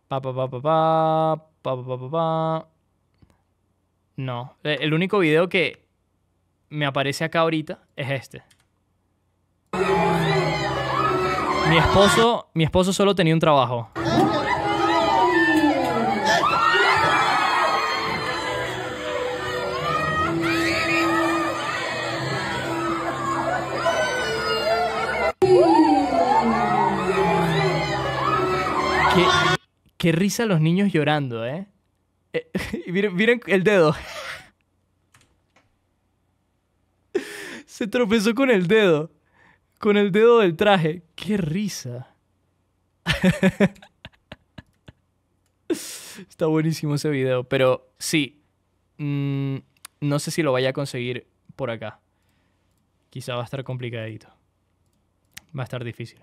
Pa, pa, pa, pa, pa, pa, pa, pa, pa. No. E, el único video que me aparece acá ahorita es este. Mi esposo, mi esposo solo tenía un trabajo. Qué, risa los niños llorando, ¿eh? eh miren el dedo. Se tropezó con el dedo con el dedo del traje. ¡Qué risa! Está buenísimo ese video, pero sí, mm, no sé si lo vaya a conseguir por acá. Quizá va a estar complicadito. Va a estar difícil.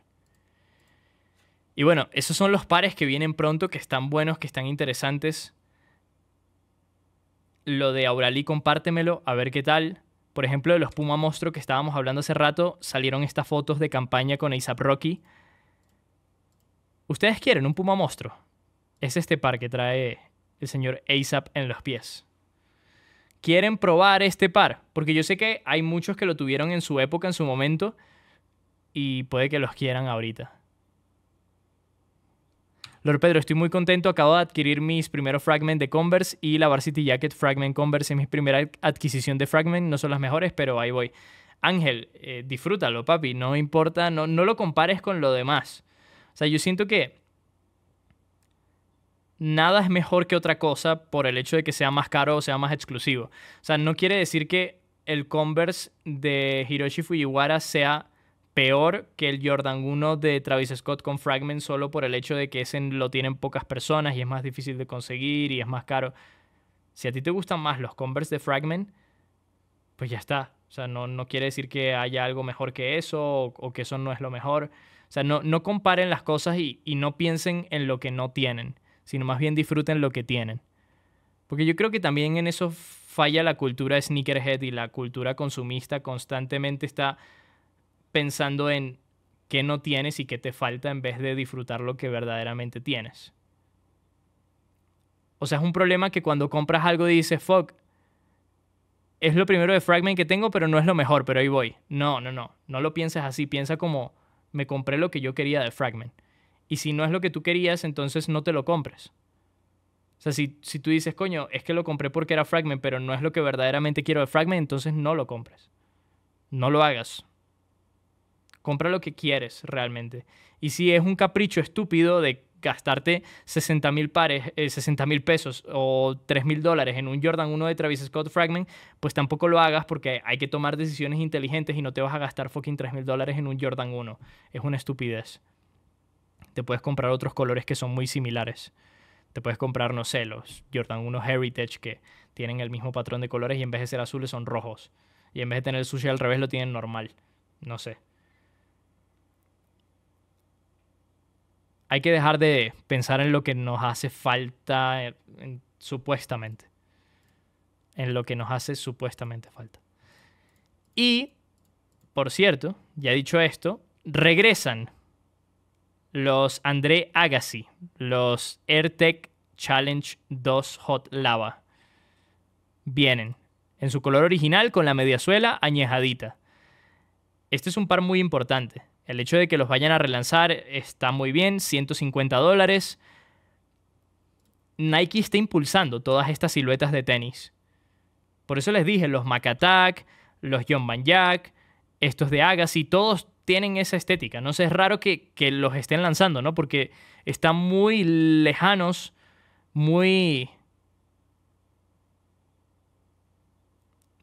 Y bueno, esos son los pares que vienen pronto, que están buenos, que están interesantes. Lo de Auralí, compártemelo, a ver qué tal. Por ejemplo, de los Puma Monstruo que estábamos hablando hace rato, salieron estas fotos de campaña con ASAP Rocky. ¿Ustedes quieren un Puma Monstruo? Es este par que trae el señor ASAP en los pies. ¿Quieren probar este par? Porque yo sé que hay muchos que lo tuvieron en su época, en su momento, y puede que los quieran ahorita. Lord Pedro, estoy muy contento. Acabo de adquirir mis primeros Fragment de Converse y la Varsity Jacket Fragment Converse es mi primera adquisición de Fragment. No son las mejores, pero ahí voy. Ángel, eh, disfrútalo, papi. No importa, no, no lo compares con lo demás. O sea, yo siento que nada es mejor que otra cosa por el hecho de que sea más caro o sea más exclusivo. O sea, no quiere decir que el Converse de Hiroshi Fujiwara sea peor que el Jordan 1 de Travis Scott con Fragment solo por el hecho de que ese lo tienen pocas personas y es más difícil de conseguir y es más caro. Si a ti te gustan más los Converse de Fragment, pues ya está. O sea, no, quiere decir que haya algo mejor que eso o, que eso no es lo mejor. O sea, no, no comparen las cosas y, y no piensen en lo que no tienen, sino más bien disfruten lo que tienen. Porque yo creo que también en eso falla la cultura sneakerhead y la cultura consumista constantemente está pensando en qué no tienes y qué te falta en vez de disfrutar lo que verdaderamente tienes. O sea, es un problema que cuando compras algo dices, fuck, es lo primero de Fragment que tengo, pero no es lo mejor, pero ahí voy. No, no, no, no lo pienses así, piensa como me compré lo que yo quería de Fragment. Y si no es lo que tú querías, entonces no te lo compres. O sea, si, si, tú dices, coño, es que lo compré porque era Fragment, pero no es lo que verdaderamente quiero de Fragment, entonces no lo compres. No lo hagas compra lo que quieres realmente. Y si es un capricho estúpido de gastarte 60 mil pares, eh, mil pesos o 3 mil dólares en un Jordan 1 de Travis Scott Fragment, pues tampoco lo hagas porque hay que tomar decisiones inteligentes y no te vas a gastar fucking 3 mil dólares en un Jordan 1. Es una estupidez. Te puedes comprar otros colores que son muy similares. Te puedes comprar, no sé, los Jordan 1 Heritage que tienen el mismo patrón de colores y en vez de ser azules son rojos. Y en vez de tener el sushi al revés lo tienen normal. No sé. hay que dejar de pensar en lo que nos hace falta supuestamente. En lo que nos hace supuestamente falta. Y, por cierto, ya dicho esto, regresan los André Agassi, los AirTech Challenge 2 Hot Lava. Vienen en su color original con la mediazuela añejadita. Este es un par muy importante el hecho de que los vayan a relanzar está muy bien, 150 dólares. Nike está impulsando todas estas siluetas de tenis. Por eso les dije, los Mac Attack, los John Van Jack, estos de Agassi, todos tienen esa estética. No sé, es raro que, que los estén lanzando, ¿no? Porque están muy lejanos, muy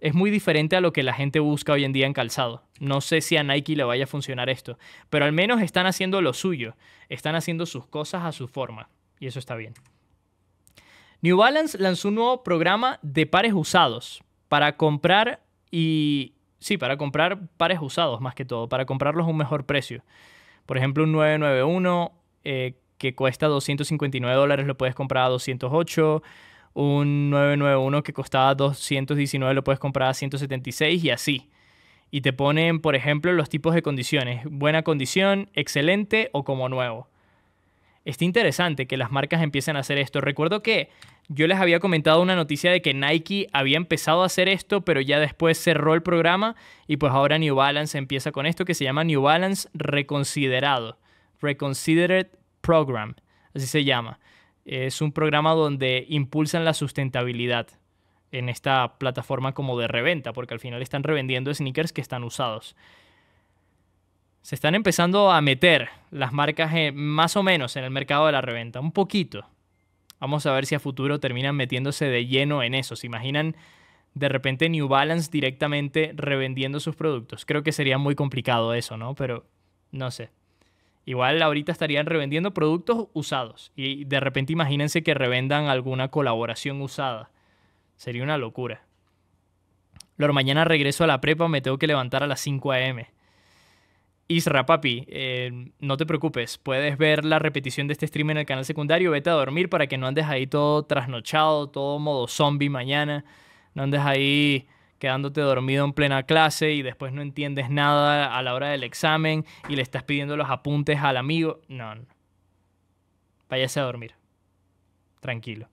es muy diferente a lo que la gente busca hoy en día en calzado. No sé si a Nike le vaya a funcionar esto, pero al menos están haciendo lo suyo, están haciendo sus cosas a su forma, y eso está bien. New Balance lanzó un nuevo programa de pares usados para comprar y... Sí, para comprar pares usados más que todo, para comprarlos a un mejor precio. Por ejemplo, un 991 eh, que cuesta 259 dólares lo puedes comprar a 208 un 991 que costaba 219 lo puedes comprar a 176 y así. Y te ponen, por ejemplo, los tipos de condiciones. Buena condición, excelente o como nuevo. Está interesante que las marcas empiecen a hacer esto. Recuerdo que yo les había comentado una noticia de que Nike había empezado a hacer esto, pero ya después cerró el programa y pues ahora New Balance empieza con esto que se llama New Balance Reconsiderado. Reconsidered Program, así se llama es un programa donde impulsan la sustentabilidad en esta plataforma como de reventa, porque al final están revendiendo sneakers que están usados. Se están empezando a meter las marcas eh, más o menos en el mercado de la reventa, un poquito. Vamos a ver si a futuro terminan metiéndose de lleno en eso. ¿Se imaginan de repente New Balance directamente revendiendo sus productos? Creo que sería muy complicado eso, ¿no? Pero no sé. Igual ahorita estarían revendiendo productos usados y de repente imagínense que revendan alguna colaboración usada. Sería una locura. Lor, mañana regreso a la prepa, me tengo que levantar a las 5 a.m. Isra, papi, eh, no te preocupes, puedes ver la repetición de este stream en el canal secundario, vete a dormir para que no andes ahí todo trasnochado, todo modo zombie mañana, no andes ahí quedándote dormido en plena clase y después no entiendes nada a la hora del examen y le estás pidiendo los apuntes al amigo. No, no. Váyase a dormir. Tranquilo.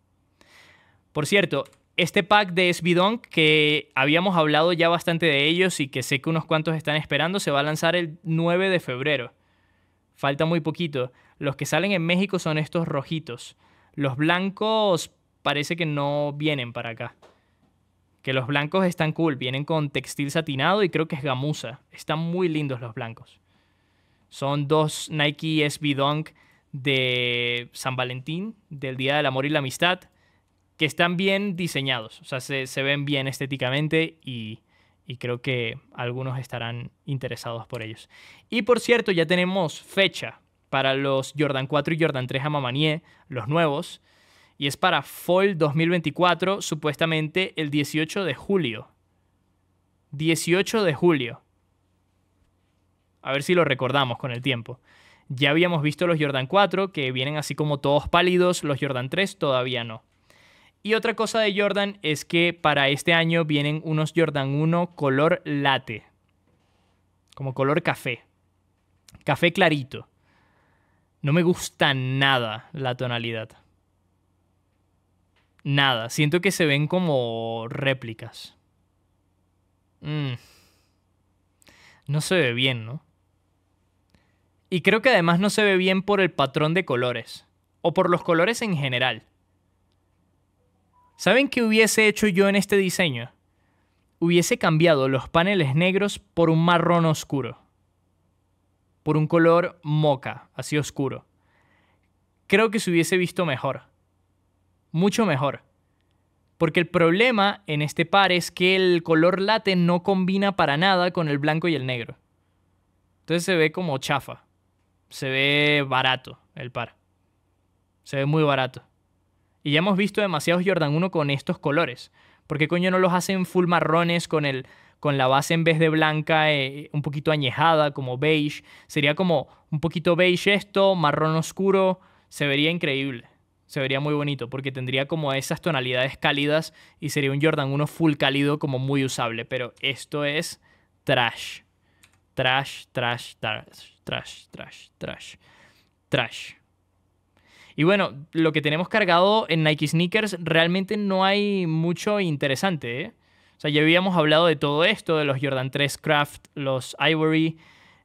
Por cierto, este pack de Sbidonk, que habíamos hablado ya bastante de ellos y que sé que unos cuantos están esperando, se va a lanzar el 9 de febrero. Falta muy poquito. Los que salen en México son estos rojitos. Los blancos parece que no vienen para acá que los blancos están cool, vienen con textil satinado y creo que es gamuza. Están muy lindos los blancos. Son dos Nike SB Dunk de San Valentín, del Día del Amor y la Amistad, que están bien diseñados. O sea, se, ven bien estéticamente y, creo que algunos estarán interesados por ellos. Y por cierto, ya tenemos fecha para los Jordan 4 y Jordan 3 a los nuevos y es para Fall 2024, supuestamente el 18 de julio. 18 de julio. A ver si lo recordamos con el tiempo. Ya habíamos visto los Jordan 4, que vienen así como todos pálidos, los Jordan 3 todavía no. Y otra cosa de Jordan es que para este año vienen unos Jordan 1 color late, como color café, café clarito. No me gusta nada la tonalidad nada. Siento que se ven como réplicas. Mm. No se ve bien, ¿no? Y creo que además no se ve bien por el patrón de colores, o por los colores en general. ¿Saben qué hubiese hecho yo en este diseño? Hubiese cambiado los paneles negros por un marrón oscuro, por un color moca, así oscuro. Creo que se hubiese visto mejor mucho mejor. Porque el problema en este par es que el color late no combina para nada con el blanco y el negro. Entonces se ve como chafa. Se ve barato el par. Se ve muy barato. Y ya hemos visto demasiados Jordan 1 con estos colores. ¿Por qué coño no los hacen full marrones con, el, con la base en vez de blanca, eh, un poquito añejada, como beige? Sería como un poquito beige esto, marrón oscuro. Se vería increíble. Se vería muy bonito porque tendría como esas tonalidades cálidas y sería un Jordan 1 full cálido como muy usable. Pero esto es trash. Trash, trash, trash, trash, trash, trash. Y bueno, lo que tenemos cargado en Nike Sneakers realmente no hay mucho interesante. ¿eh? O sea, ya habíamos hablado de todo esto, de los Jordan 3 Craft, los Ivory,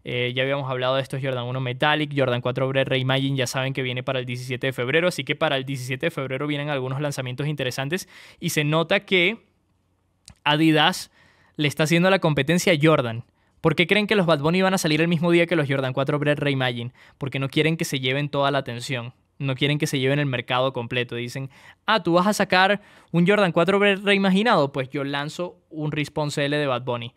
eh, ya habíamos hablado de estos Jordan 1 Metallic, Jordan 4 Bre Reimagine, ya saben que viene para el 17 de febrero, así que para el 17 de febrero vienen algunos lanzamientos interesantes y se nota que Adidas le está haciendo la competencia a Jordan. ¿Por qué creen que los Bad Bunny van a salir el mismo día que los Jordan 4 Bre Reimagine? Porque no quieren que se lleven toda la atención. No quieren que se lleven el mercado completo. Dicen, ah, tú vas a sacar un Jordan 4 Bre reimaginado. Pues yo lanzo un Response L de Bad Bunny.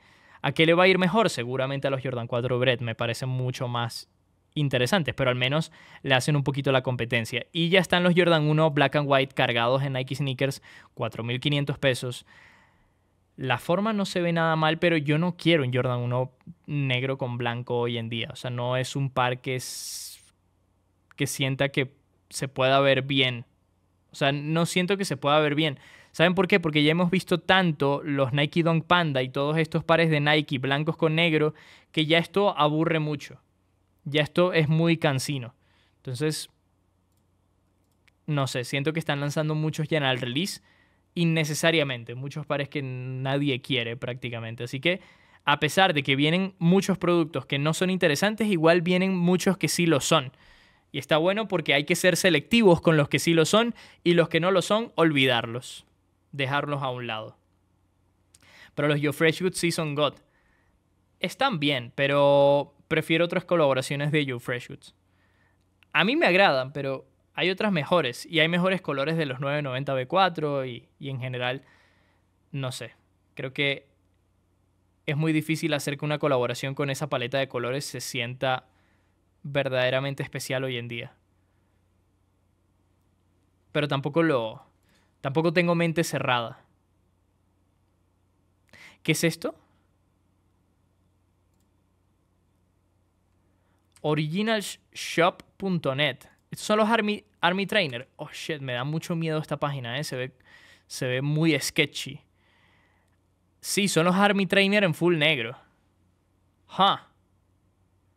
¿A qué le va a ir mejor? Seguramente a los Jordan 4 Bread, me parecen mucho más interesantes, pero al menos le hacen un poquito la competencia. Y ya están los Jordan 1 Black and White cargados en Nike Sneakers, 4.500 pesos. La forma no se ve nada mal, pero yo no quiero un Jordan 1 negro con blanco hoy en día. O sea, no es un par que, que sienta que se pueda ver bien. O sea, no siento que se pueda ver bien. ¿Saben por qué? Porque ya hemos visto tanto los Nike Dunk Panda y todos estos pares de Nike blancos con negro que ya esto aburre mucho. Ya esto es muy cansino. Entonces, no sé, siento que están lanzando muchos ya en el release innecesariamente, muchos pares que nadie quiere prácticamente. Así que, a pesar de que vienen muchos productos que no son interesantes, igual vienen muchos que sí lo son. Y está bueno porque hay que ser selectivos con los que sí lo son y los que no lo son, olvidarlos dejarlos a un lado. Pero los Yo Fresh Season God están bien, pero prefiero otras colaboraciones de You Fresh A mí me agradan, pero hay otras mejores. Y hay mejores colores de los 990B4 y en general, no sé. Creo que es muy difícil hacer que una colaboración con esa paleta de colores se sienta verdaderamente especial hoy en día. Pero tampoco lo, Tampoco tengo mente cerrada. ¿Qué es esto? Originalshop.net. Estos son los Army, Army Trainer. Oh, shit, me da mucho miedo esta página, ¿eh? Se ve, se ve muy sketchy. Sí, son los Army Trainer en full negro. Ja.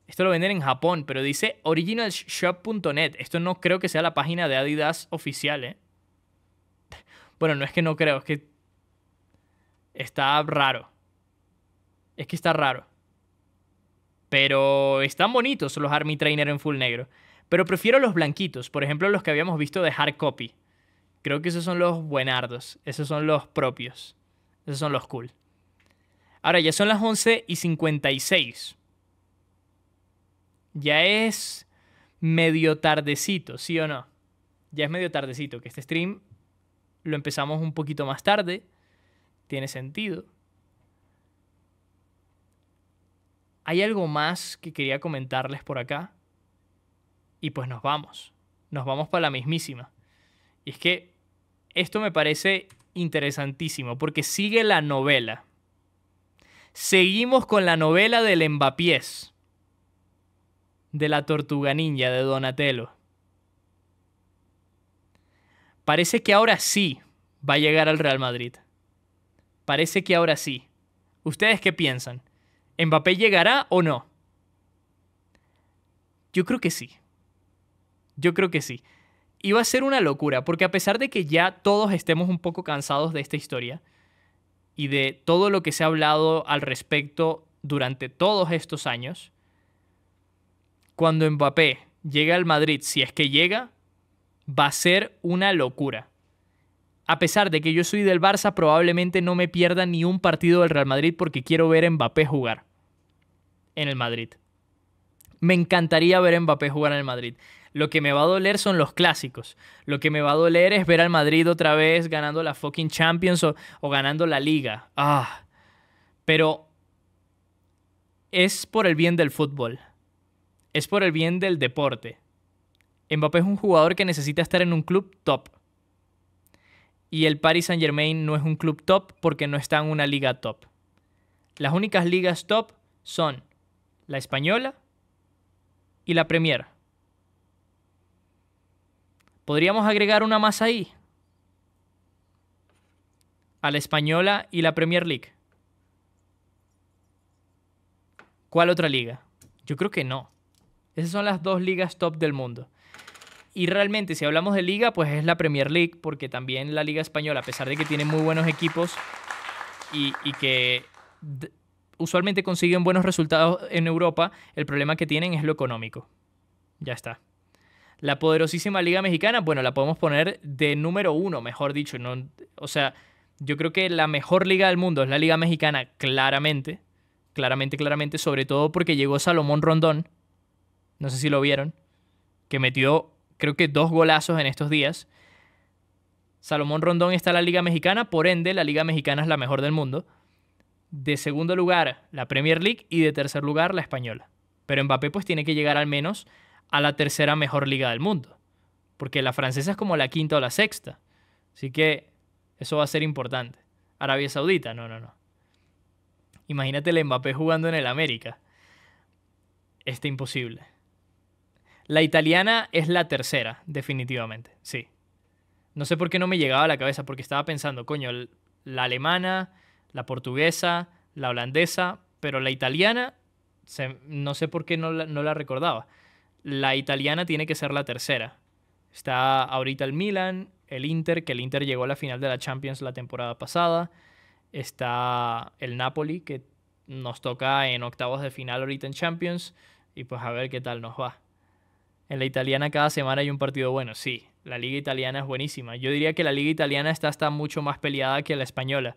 Esto lo venden en Japón, pero dice originalshop.net. Esto no creo que sea la página de Adidas oficial, ¿eh? Bueno, no es que no creo, es que está raro. Es que está raro. Pero están bonitos los Army Trainer en full negro. Pero prefiero los blanquitos, por ejemplo los que habíamos visto de Hard Copy. Creo que esos son los buenardos, esos son los propios, esos son los cool. Ahora ya son las 11 y 56. Ya es medio tardecito, ¿sí o no? Ya es medio tardecito, que este stream lo empezamos un poquito más tarde, tiene sentido. Hay algo más que quería comentarles por acá. Y pues nos vamos. Nos vamos para la mismísima. Y es que esto me parece interesantísimo porque sigue la novela. Seguimos con la novela del Embapiés, de la Tortuga Ninja de Donatello. Parece que ahora sí va a llegar al Real Madrid. Parece que ahora sí. ¿Ustedes qué piensan? ¿Mbappé llegará o no? Yo creo que sí. Yo creo que sí. Iba a ser una locura, porque a pesar de que ya todos estemos un poco cansados de esta historia y de todo lo que se ha hablado al respecto durante todos estos años, cuando Mbappé llega al Madrid, si es que llega, va a ser una locura. A pesar de que yo soy del Barça, probablemente no me pierda ni un partido del Real Madrid porque quiero ver a Mbappé jugar en el Madrid. Me encantaría ver a Mbappé jugar en el Madrid. Lo que me va a doler son los clásicos. Lo que me va a doler es ver al Madrid otra vez ganando la fucking Champions o, ganando la liga. Ah. Pero es por el bien del fútbol. Es por el bien del deporte. Mbappé es un jugador que necesita estar en un club top. Y el Paris Saint Germain no es un club top porque no está en una liga top. Las únicas ligas top son la española y la Premier. ¿Podríamos agregar una más ahí? A la española y la Premier League. ¿Cuál otra liga? Yo creo que no. Esas son las dos ligas top del mundo. Y realmente, si hablamos de liga, pues es la Premier League, porque también la Liga Española, a pesar de que tiene muy buenos equipos y, que usualmente consiguen buenos resultados en Europa, el problema que tienen es lo económico. Ya está. La poderosísima Liga Mexicana, bueno, la podemos poner de número uno, mejor dicho. No, o sea, yo creo que la mejor liga del mundo es la Liga Mexicana, claramente. Claramente, claramente, sobre todo porque llegó Salomón Rondón. No sé si lo vieron. Que metió creo que dos golazos en estos días. Salomón Rondón está en la Liga Mexicana, por ende la Liga Mexicana es la mejor del mundo. De segundo lugar la Premier League y de tercer lugar la española. Pero Mbappé pues tiene que llegar al menos a la tercera mejor liga del mundo. Porque la francesa es como la quinta o la sexta. Así que eso va a ser importante. Arabia Saudita, no, no, no. Imagínate el Mbappé jugando en el América. Está imposible. La italiana es la tercera, definitivamente, sí. No sé por qué no me llegaba a la cabeza, porque estaba pensando, coño, la alemana, la portuguesa, la holandesa, pero la italiana, no sé por qué no la, no la recordaba. La italiana tiene que ser la tercera. Está ahorita el Milan, el Inter, que el Inter llegó a la final de la Champions la temporada pasada. Está el Napoli, que nos toca en octavos de final ahorita en Champions. Y pues a ver qué tal nos va. En la italiana cada semana hay un partido bueno, sí. La liga italiana es buenísima. Yo diría que la liga italiana está hasta mucho más peleada que la española.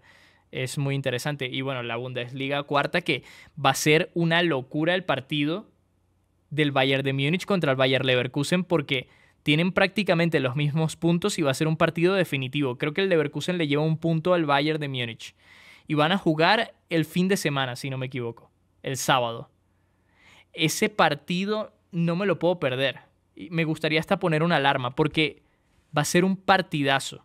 Es muy interesante. Y bueno, la Bundesliga cuarta que va a ser una locura el partido del Bayern de Múnich contra el Bayern Leverkusen porque tienen prácticamente los mismos puntos y va a ser un partido definitivo. Creo que el Leverkusen le lleva un punto al Bayern de Múnich. Y van a jugar el fin de semana, si no me equivoco. El sábado. Ese partido no me lo puedo perder. Y me gustaría hasta poner una alarma porque va a ser un partidazo.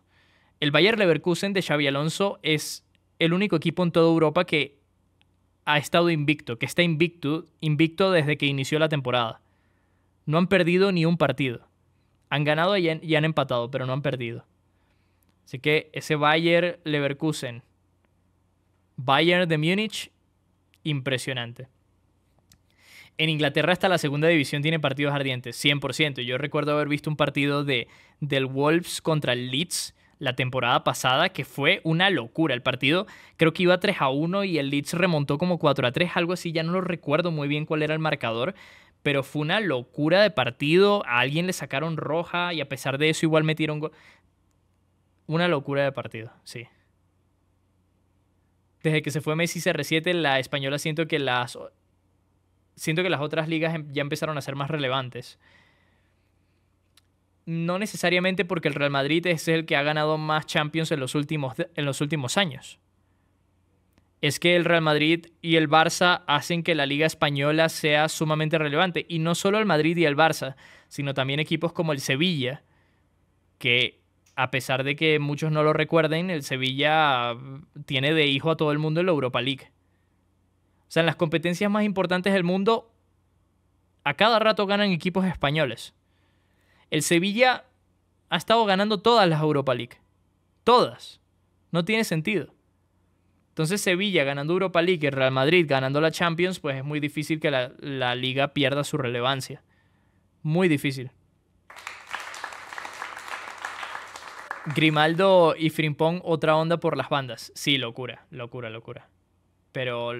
El Bayern Leverkusen de Xavi Alonso es el único equipo en toda Europa que ha estado invicto, que está invicto, invicto desde que inició la temporada. No han perdido ni un partido. Han ganado y han, empatado, pero no han perdido. Así que ese Bayern Leverkusen, Bayern de Múnich, impresionante en Inglaterra hasta la segunda división tiene partidos ardientes, 100%. Yo recuerdo haber visto un partido de, del Wolves contra el Leeds la temporada pasada, que fue una locura. El partido creo que iba 3 a 1 y el Leeds remontó como 4 a 3, algo así, ya no lo recuerdo muy bien cuál era el marcador, pero fue una locura de partido. A alguien le sacaron roja y a pesar de eso igual metieron gol. Una locura de partido, sí. Desde que se fue Messi CR7, la española siento que las siento que las otras ligas em, ya empezaron a ser más relevantes. No necesariamente porque el Real Madrid es el que ha ganado más Champions en los últimos, en los últimos años. Es que el Real Madrid y el Barça hacen que la Liga Española sea sumamente relevante. Y no solo el Madrid y el Barça, sino también equipos como el Sevilla, que a pesar de que muchos no lo recuerden, el Sevilla mm, tiene de hijo a todo el mundo en la Europa League. O sea, en las competencias más importantes del mundo, a cada rato ganan equipos españoles. El Sevilla ha estado ganando todas las Europa League. Todas. No tiene sentido. Entonces Sevilla ganando Europa League y Real Madrid ganando la Champions, pues es muy difícil que la, liga pierda su relevancia. Muy difícil. Grimaldo y Frimpong, otra onda por las bandas. Sí, locura, locura, locura. Pero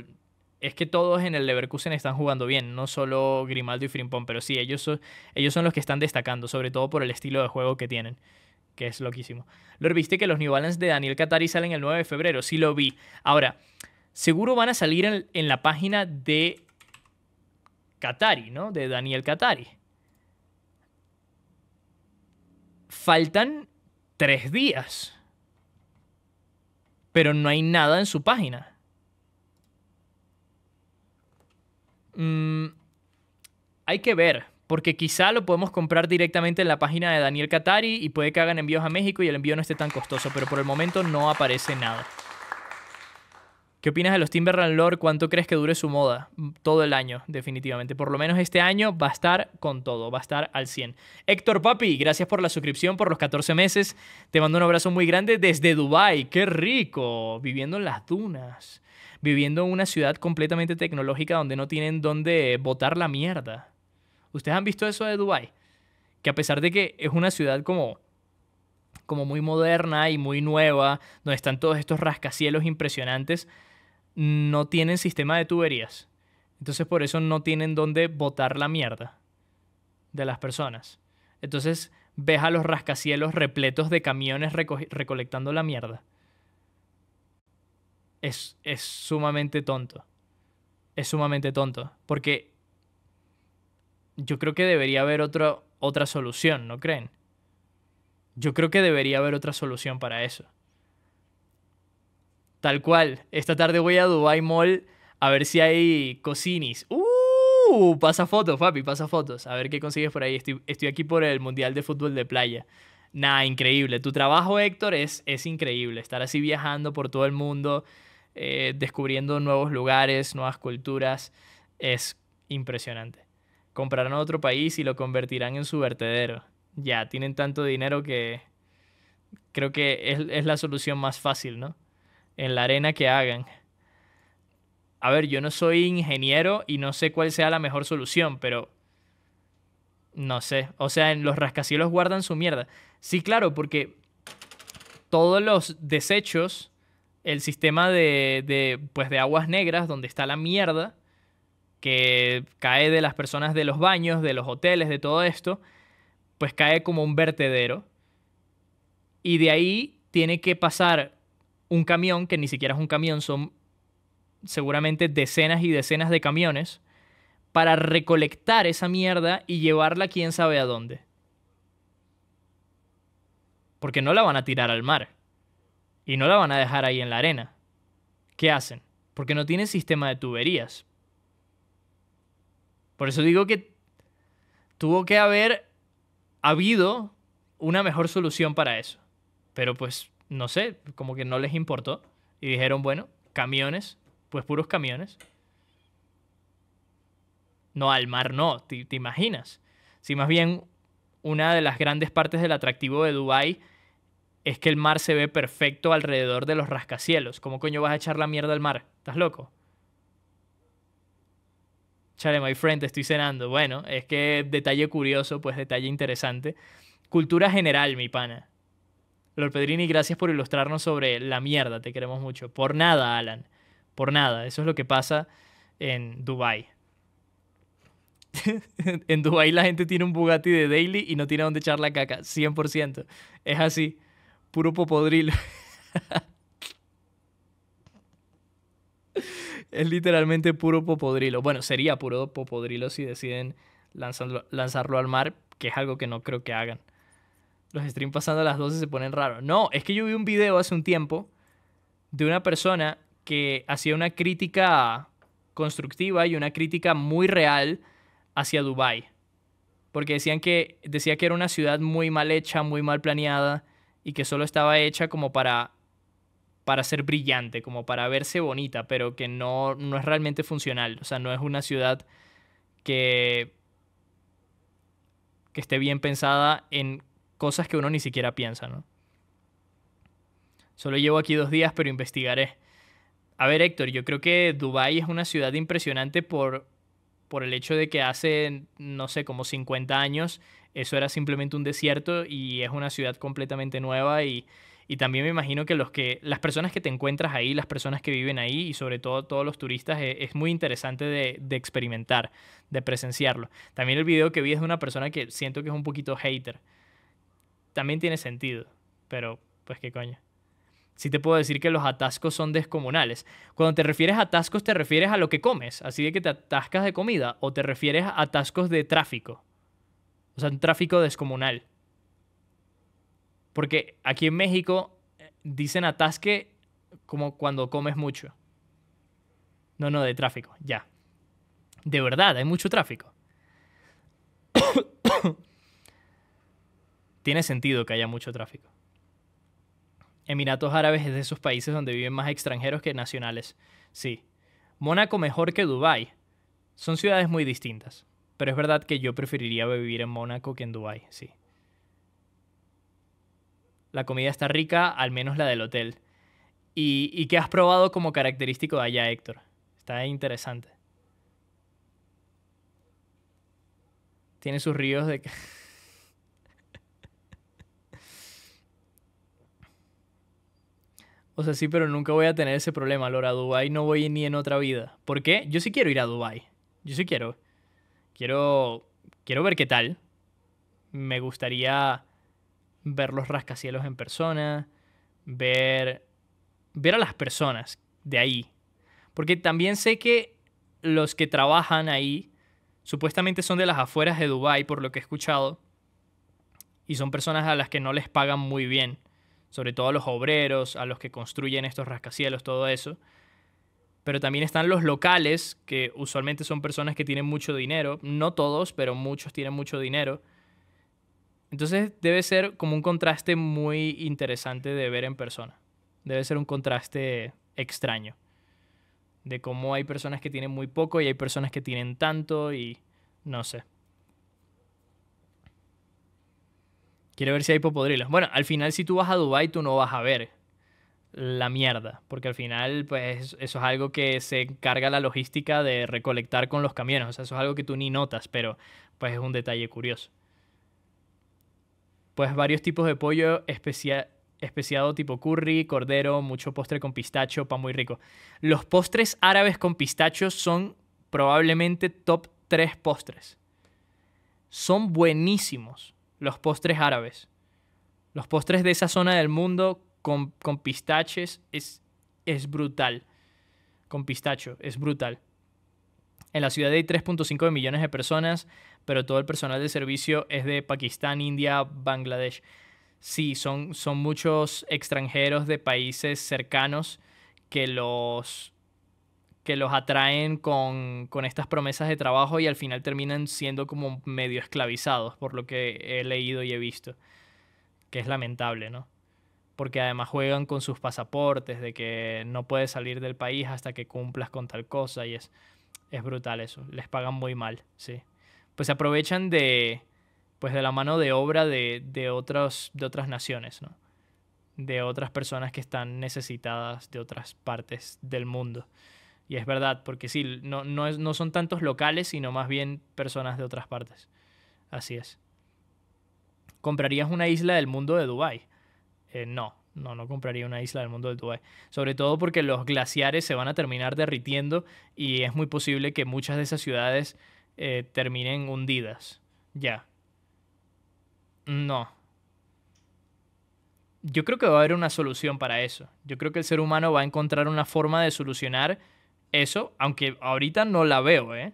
es que todos en el Leverkusen están jugando bien, no solo Grimaldo y Frimpón, pero sí, ellos son, ellos son los que están destacando, sobre todo por el estilo de juego que tienen, que es loquísimo. ¿Lo viste que los New Balance de Daniel Katari salen el 9 de febrero? Sí lo vi. Ahora, seguro van a salir en, la página de Katari ¿no? De Daniel Katari Faltan tres días, pero no hay nada en su página. Mm, hay que ver, porque quizá lo podemos comprar directamente en la página de Daniel Katari y puede que hagan envíos a México y el envío no esté tan costoso, pero por el momento no aparece nada. ¿Qué opinas de los Timberland Lore? ¿Cuánto crees que dure su moda? Mm, todo el año, definitivamente. Por lo menos este año va a estar con todo, va a estar al 100. Héctor Papi, gracias por la suscripción, por los 14 meses. Te mando un abrazo muy grande desde Dubai. ¡Qué rico! Viviendo en las dunas viviendo en una ciudad completamente tecnológica donde no tienen dónde botar la mierda. ¿Ustedes han visto eso de Dubai? Que a pesar de que es una ciudad como como muy moderna y muy nueva, donde están todos estos rascacielos impresionantes, no tienen sistema de tuberías. Entonces por eso no tienen dónde botar la mierda de las personas. Entonces ves a los rascacielos repletos de camiones recolectando la mierda es, sumamente tonto. Es sumamente tonto. Porque yo creo que debería haber otra otra solución, ¿no creen? Yo creo que debería haber otra solución para eso. Tal cual, esta tarde voy a Dubai Mall a ver si hay cocinis. ¡Uh! Pasa fotos, papi, pasa fotos. A ver qué consigues por ahí. Estoy, aquí por el Mundial de Fútbol de Playa. Nah, increíble. Tu trabajo, Héctor, es, es increíble. Estar así viajando por todo el mundo, eh, descubriendo nuevos lugares, nuevas culturas. Es impresionante. Comprarán otro país y lo convertirán en su vertedero. Ya, tienen tanto dinero que creo que es, es la solución más fácil, ¿no? En la arena que hagan. A ver, yo no soy ingeniero y no sé cuál sea la mejor solución, pero no sé. O sea, en los rascacielos guardan su mierda. Sí, claro, porque todos los desechos el sistema de, pues de aguas negras, donde está la mierda que cae de las personas de los baños, de los hoteles, de todo esto, pues cae como un vertedero. Y de ahí tiene que pasar un camión, que ni siquiera es un camión, son seguramente decenas y decenas de camiones, para recolectar esa mierda y llevarla quién sabe a dónde. Porque no la van a tirar al mar y no la van a dejar ahí en la arena. ¿Qué hacen? Porque no tienen sistema de tuberías. Por eso digo que tuvo que haber habido una mejor solución para eso. Pero pues, no sé, como que no les importó. Y dijeron, bueno, camiones, pues puros camiones. No, al mar no, ¿te, imaginas? Si más bien una de las grandes partes del atractivo de Dubái es que el mar se ve perfecto alrededor de los rascacielos. ¿Cómo coño vas a echar la mierda al mar? ¿Estás loco? Chale, my friend, te estoy cenando. Bueno, es que detalle curioso, pues detalle interesante. Cultura general, mi pana. Lord Pedrini, gracias por ilustrarnos sobre la mierda, te queremos mucho. Por nada, Alan. Por nada. Eso es lo que pasa en Dubai. en Dubai la gente tiene un Bugatti de daily y no tiene dónde echar la caca. 100%. Es así. Puro popodrilo. es literalmente puro popodrilo. Bueno, sería puro popodrilo si deciden lanzarlo, al mar, que es algo que no creo que hagan. Los streams pasando a las 12 se ponen raros. No, es que yo vi un video hace un tiempo de una persona que hacía una crítica constructiva y una crítica muy real hacia Dubai porque decían que decía que era una ciudad muy mal hecha, muy mal planeada y que solo estaba hecha como para para ser brillante, como para verse bonita, pero que no, es realmente funcional. O sea, no es una ciudad que, que esté bien pensada en cosas que uno ni siquiera piensa, ¿no? Solo llevo aquí dos días, pero investigaré. A ver, Héctor, yo creo que Dubái es una ciudad impresionante por, por el hecho de que hace, no sé, como 50 años eso era simplemente un desierto y es una ciudad completamente nueva y, también me imagino que, los que las personas que te encuentras ahí, las personas que viven ahí y sobre todo todos los turistas e, es, muy interesante de, de, experimentar, de presenciarlo. También el video que vi es de una persona que siento que es un poquito hater. También tiene sentido, pero pues qué coño. Sí te puedo decir que los atascos son descomunales. Cuando te refieres a atascos te refieres a lo que comes, así de que te atascas de comida o te refieres a atascos de tráfico. O sea, un tráfico descomunal. Porque aquí en México eh, dicen atasque como cuando comes mucho. No, no, de tráfico, ya. De verdad, hay mucho tráfico. Tiene sentido que haya mucho tráfico. Emiratos Árabes es de esos países donde viven más extranjeros que nacionales. Sí. Mónaco mejor que Dubái. Son ciudades muy distintas. Pero es verdad que yo preferiría vivir en Mónaco que en Dubái, sí. La comida está rica, al menos la del hotel. ¿Y, qué has probado como característico de allá, Héctor? Está interesante. Tiene sus ríos de... O sea, sí, pero nunca voy a tener ese problema, Lora. A Dubai no voy ni en otra vida. ¿Por qué? Yo sí quiero ir a Dubai. Yo sí quiero. Quiero, quiero ver qué tal. Me gustaría ver los rascacielos en persona, ver, ver a las personas de ahí. Porque también sé que los que trabajan ahí supuestamente son de las afueras de Dubái, por lo que he escuchado y son personas a las que no les pagan muy bien, sobre todo a los obreros, a los que construyen estos rascacielos, todo eso pero también están los locales, que usualmente son personas que tienen mucho dinero, no todos, pero muchos tienen mucho dinero. Entonces debe ser como un contraste muy interesante de ver en persona. Debe ser un contraste extraño. De cómo hay personas que tienen muy poco y hay personas que tienen tanto y no sé. Quiero ver si hay popodrilos. Bueno, al final si tú vas a Dubai tú no vas a ver la mierda, porque al final, pues eso es algo que se encarga la logística de recolectar con los camiones, o sea, eso es algo que tú ni notas, pero pues es un detalle curioso. Pues varios tipos de pollo Especial... especiado tipo curry, cordero, mucho postre con pistacho, pan muy rico. Los postres árabes con pistacho son probablemente top 3 postres. Son buenísimos los postres árabes. Los postres de esa zona del mundo con, pistaches es, es brutal. Con pistacho, es brutal. En la ciudad hay 3.5 millones de personas, pero todo el personal de servicio es de Pakistán, India, Bangladesh. Sí, son, son muchos extranjeros de países cercanos que los, que los atraen con, con, estas promesas de trabajo y al final terminan siendo como medio esclavizados, por lo que he leído y he visto. Que es lamentable, ¿no? porque además juegan con sus pasaportes, de que no puedes salir del país hasta que cumplas con tal cosa y es, es brutal eso, les pagan muy mal, sí. Pues se aprovechan de, pues de la mano de obra de, de, de otras naciones, ¿no? de otras personas que están necesitadas de otras partes del mundo. Y es verdad, porque sí, no, es, no son tantos locales, sino más bien personas de otras partes. Así es. Comprarías una isla del mundo de Dubái. Eh, no, no, no compraría una isla del mundo del tuve, Sobre todo porque los glaciares se van a terminar derritiendo y es muy posible que muchas de esas ciudades eh, terminen hundidas. Ya. No. Yo creo que va a haber una solución para eso. Yo creo que el ser humano va a encontrar una forma de solucionar eso, aunque ahorita no la veo, ¿eh?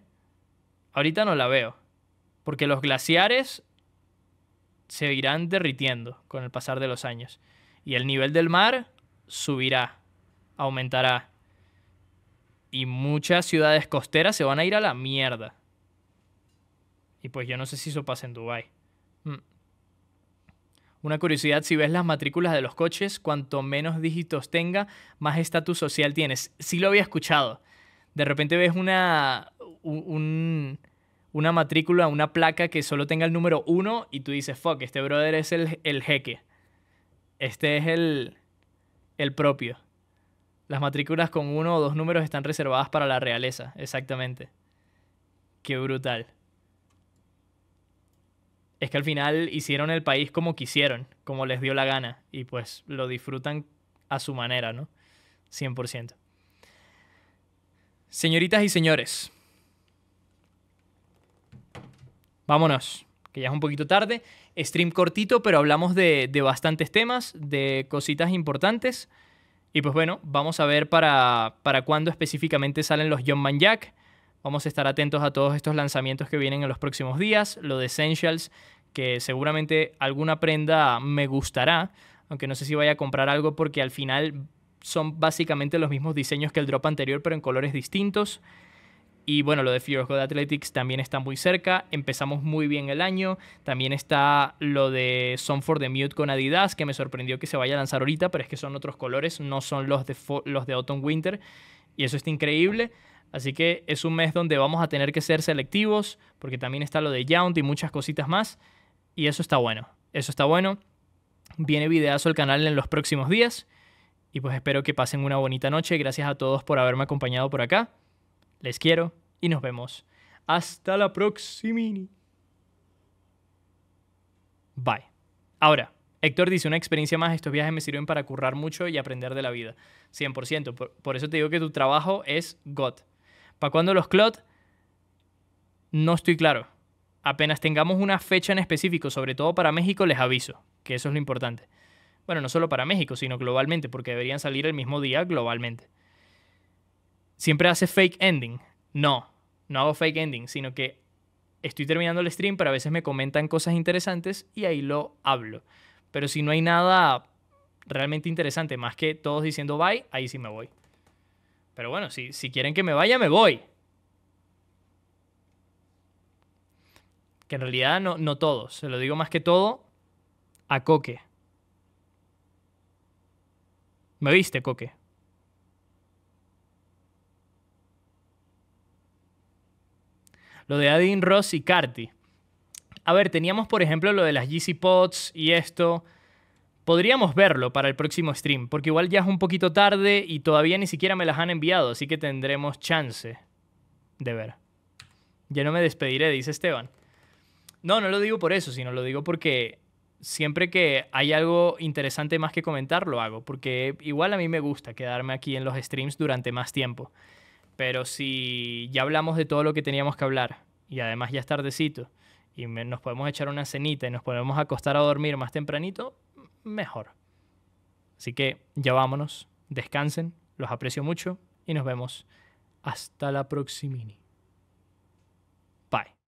Ahorita no la veo. Porque los glaciares se irán derritiendo con el pasar de los años. Y el nivel del mar subirá, aumentará. Y muchas ciudades costeras se van a ir a la mierda. Y pues yo no sé si eso pasa en Dubái. Hmm. Una curiosidad, si ves las matrículas de los coches, cuanto menos dígitos tenga, más estatus social tienes. Sí lo había escuchado. De repente ves una... un, una matrícula, una placa que solo tenga el número uno y tú dices, fuck, este brother es el, el jeque. Este es el, el propio. Las matrículas con uno o dos números están reservadas para la realeza, exactamente. Qué brutal. Es que al final hicieron el país como quisieron, como les dio la gana, y pues lo disfrutan a su manera, ¿no? 100%. Señoritas y señores, vámonos, que ya es un poquito tarde. Stream cortito, pero hablamos de, bastantes temas, de cositas importantes. Y pues bueno, vamos a ver para, para cuándo específicamente salen los John Man Jack. Vamos a estar atentos a todos estos lanzamientos que vienen en los próximos días. Lo de Essentials, que seguramente alguna prenda me gustará, aunque no sé si vaya a comprar algo porque al final son básicamente los mismos diseños que el drop anterior, pero en colores distintos. Y bueno, lo de Fear of Athletics también está muy cerca. Empezamos muy bien el año. También está lo de Son for the Mute con Adidas, que me sorprendió que se vaya a lanzar ahorita, pero es que son otros colores, no son los de, los de Autumn Winter. Y eso está increíble. Así que es un mes donde vamos a tener que ser selectivos, porque también está lo de Yount y muchas cositas más. Y eso está bueno. Eso está bueno. Viene videazo el canal en los próximos días. Y pues espero que pasen una bonita noche. Gracias a todos por haberme acompañado por acá. Les quiero y nos vemos. Hasta la próxima. Bye. Ahora, Héctor dice, una experiencia más, estos viajes me sirven para currar mucho y aprender de la vida. 100%. Por, eso te digo que tu trabajo es God. ¿Para cuándo los CLOT? No estoy claro. Apenas tengamos una fecha en específico, sobre todo para México, les aviso, que eso es lo importante. Bueno, no solo para México, sino globalmente, porque deberían salir el mismo día globalmente siempre hace fake ending. No, no hago fake ending, sino que estoy terminando el stream, pero a veces me comentan cosas interesantes y ahí lo hablo. Pero si no hay nada realmente interesante, más que todos diciendo bye, ahí sí me voy. Pero bueno, si, si quieren que me vaya, me voy. Que en realidad no, no todos, se lo digo más que todo a Coque. ¿Me viste, Coque? lo de Adin Ross y Carti. A ver, teníamos por ejemplo lo de las GC Pots y esto. Podríamos verlo para el próximo stream, porque igual ya es un poquito tarde y todavía ni siquiera me las han enviado, así que tendremos chance de ver. Ya no me despediré, dice Esteban. No, no lo digo por eso, sino lo digo porque siempre que hay algo interesante más que comentar, lo hago, porque igual a mí me gusta quedarme aquí en los streams durante más tiempo. Pero si ya hablamos de todo lo que teníamos que hablar y además ya es tardecito y nos podemos echar una cenita y nos podemos acostar a dormir más tempranito, mejor. Así que ya vámonos, descansen, los aprecio mucho y nos vemos hasta la próxima.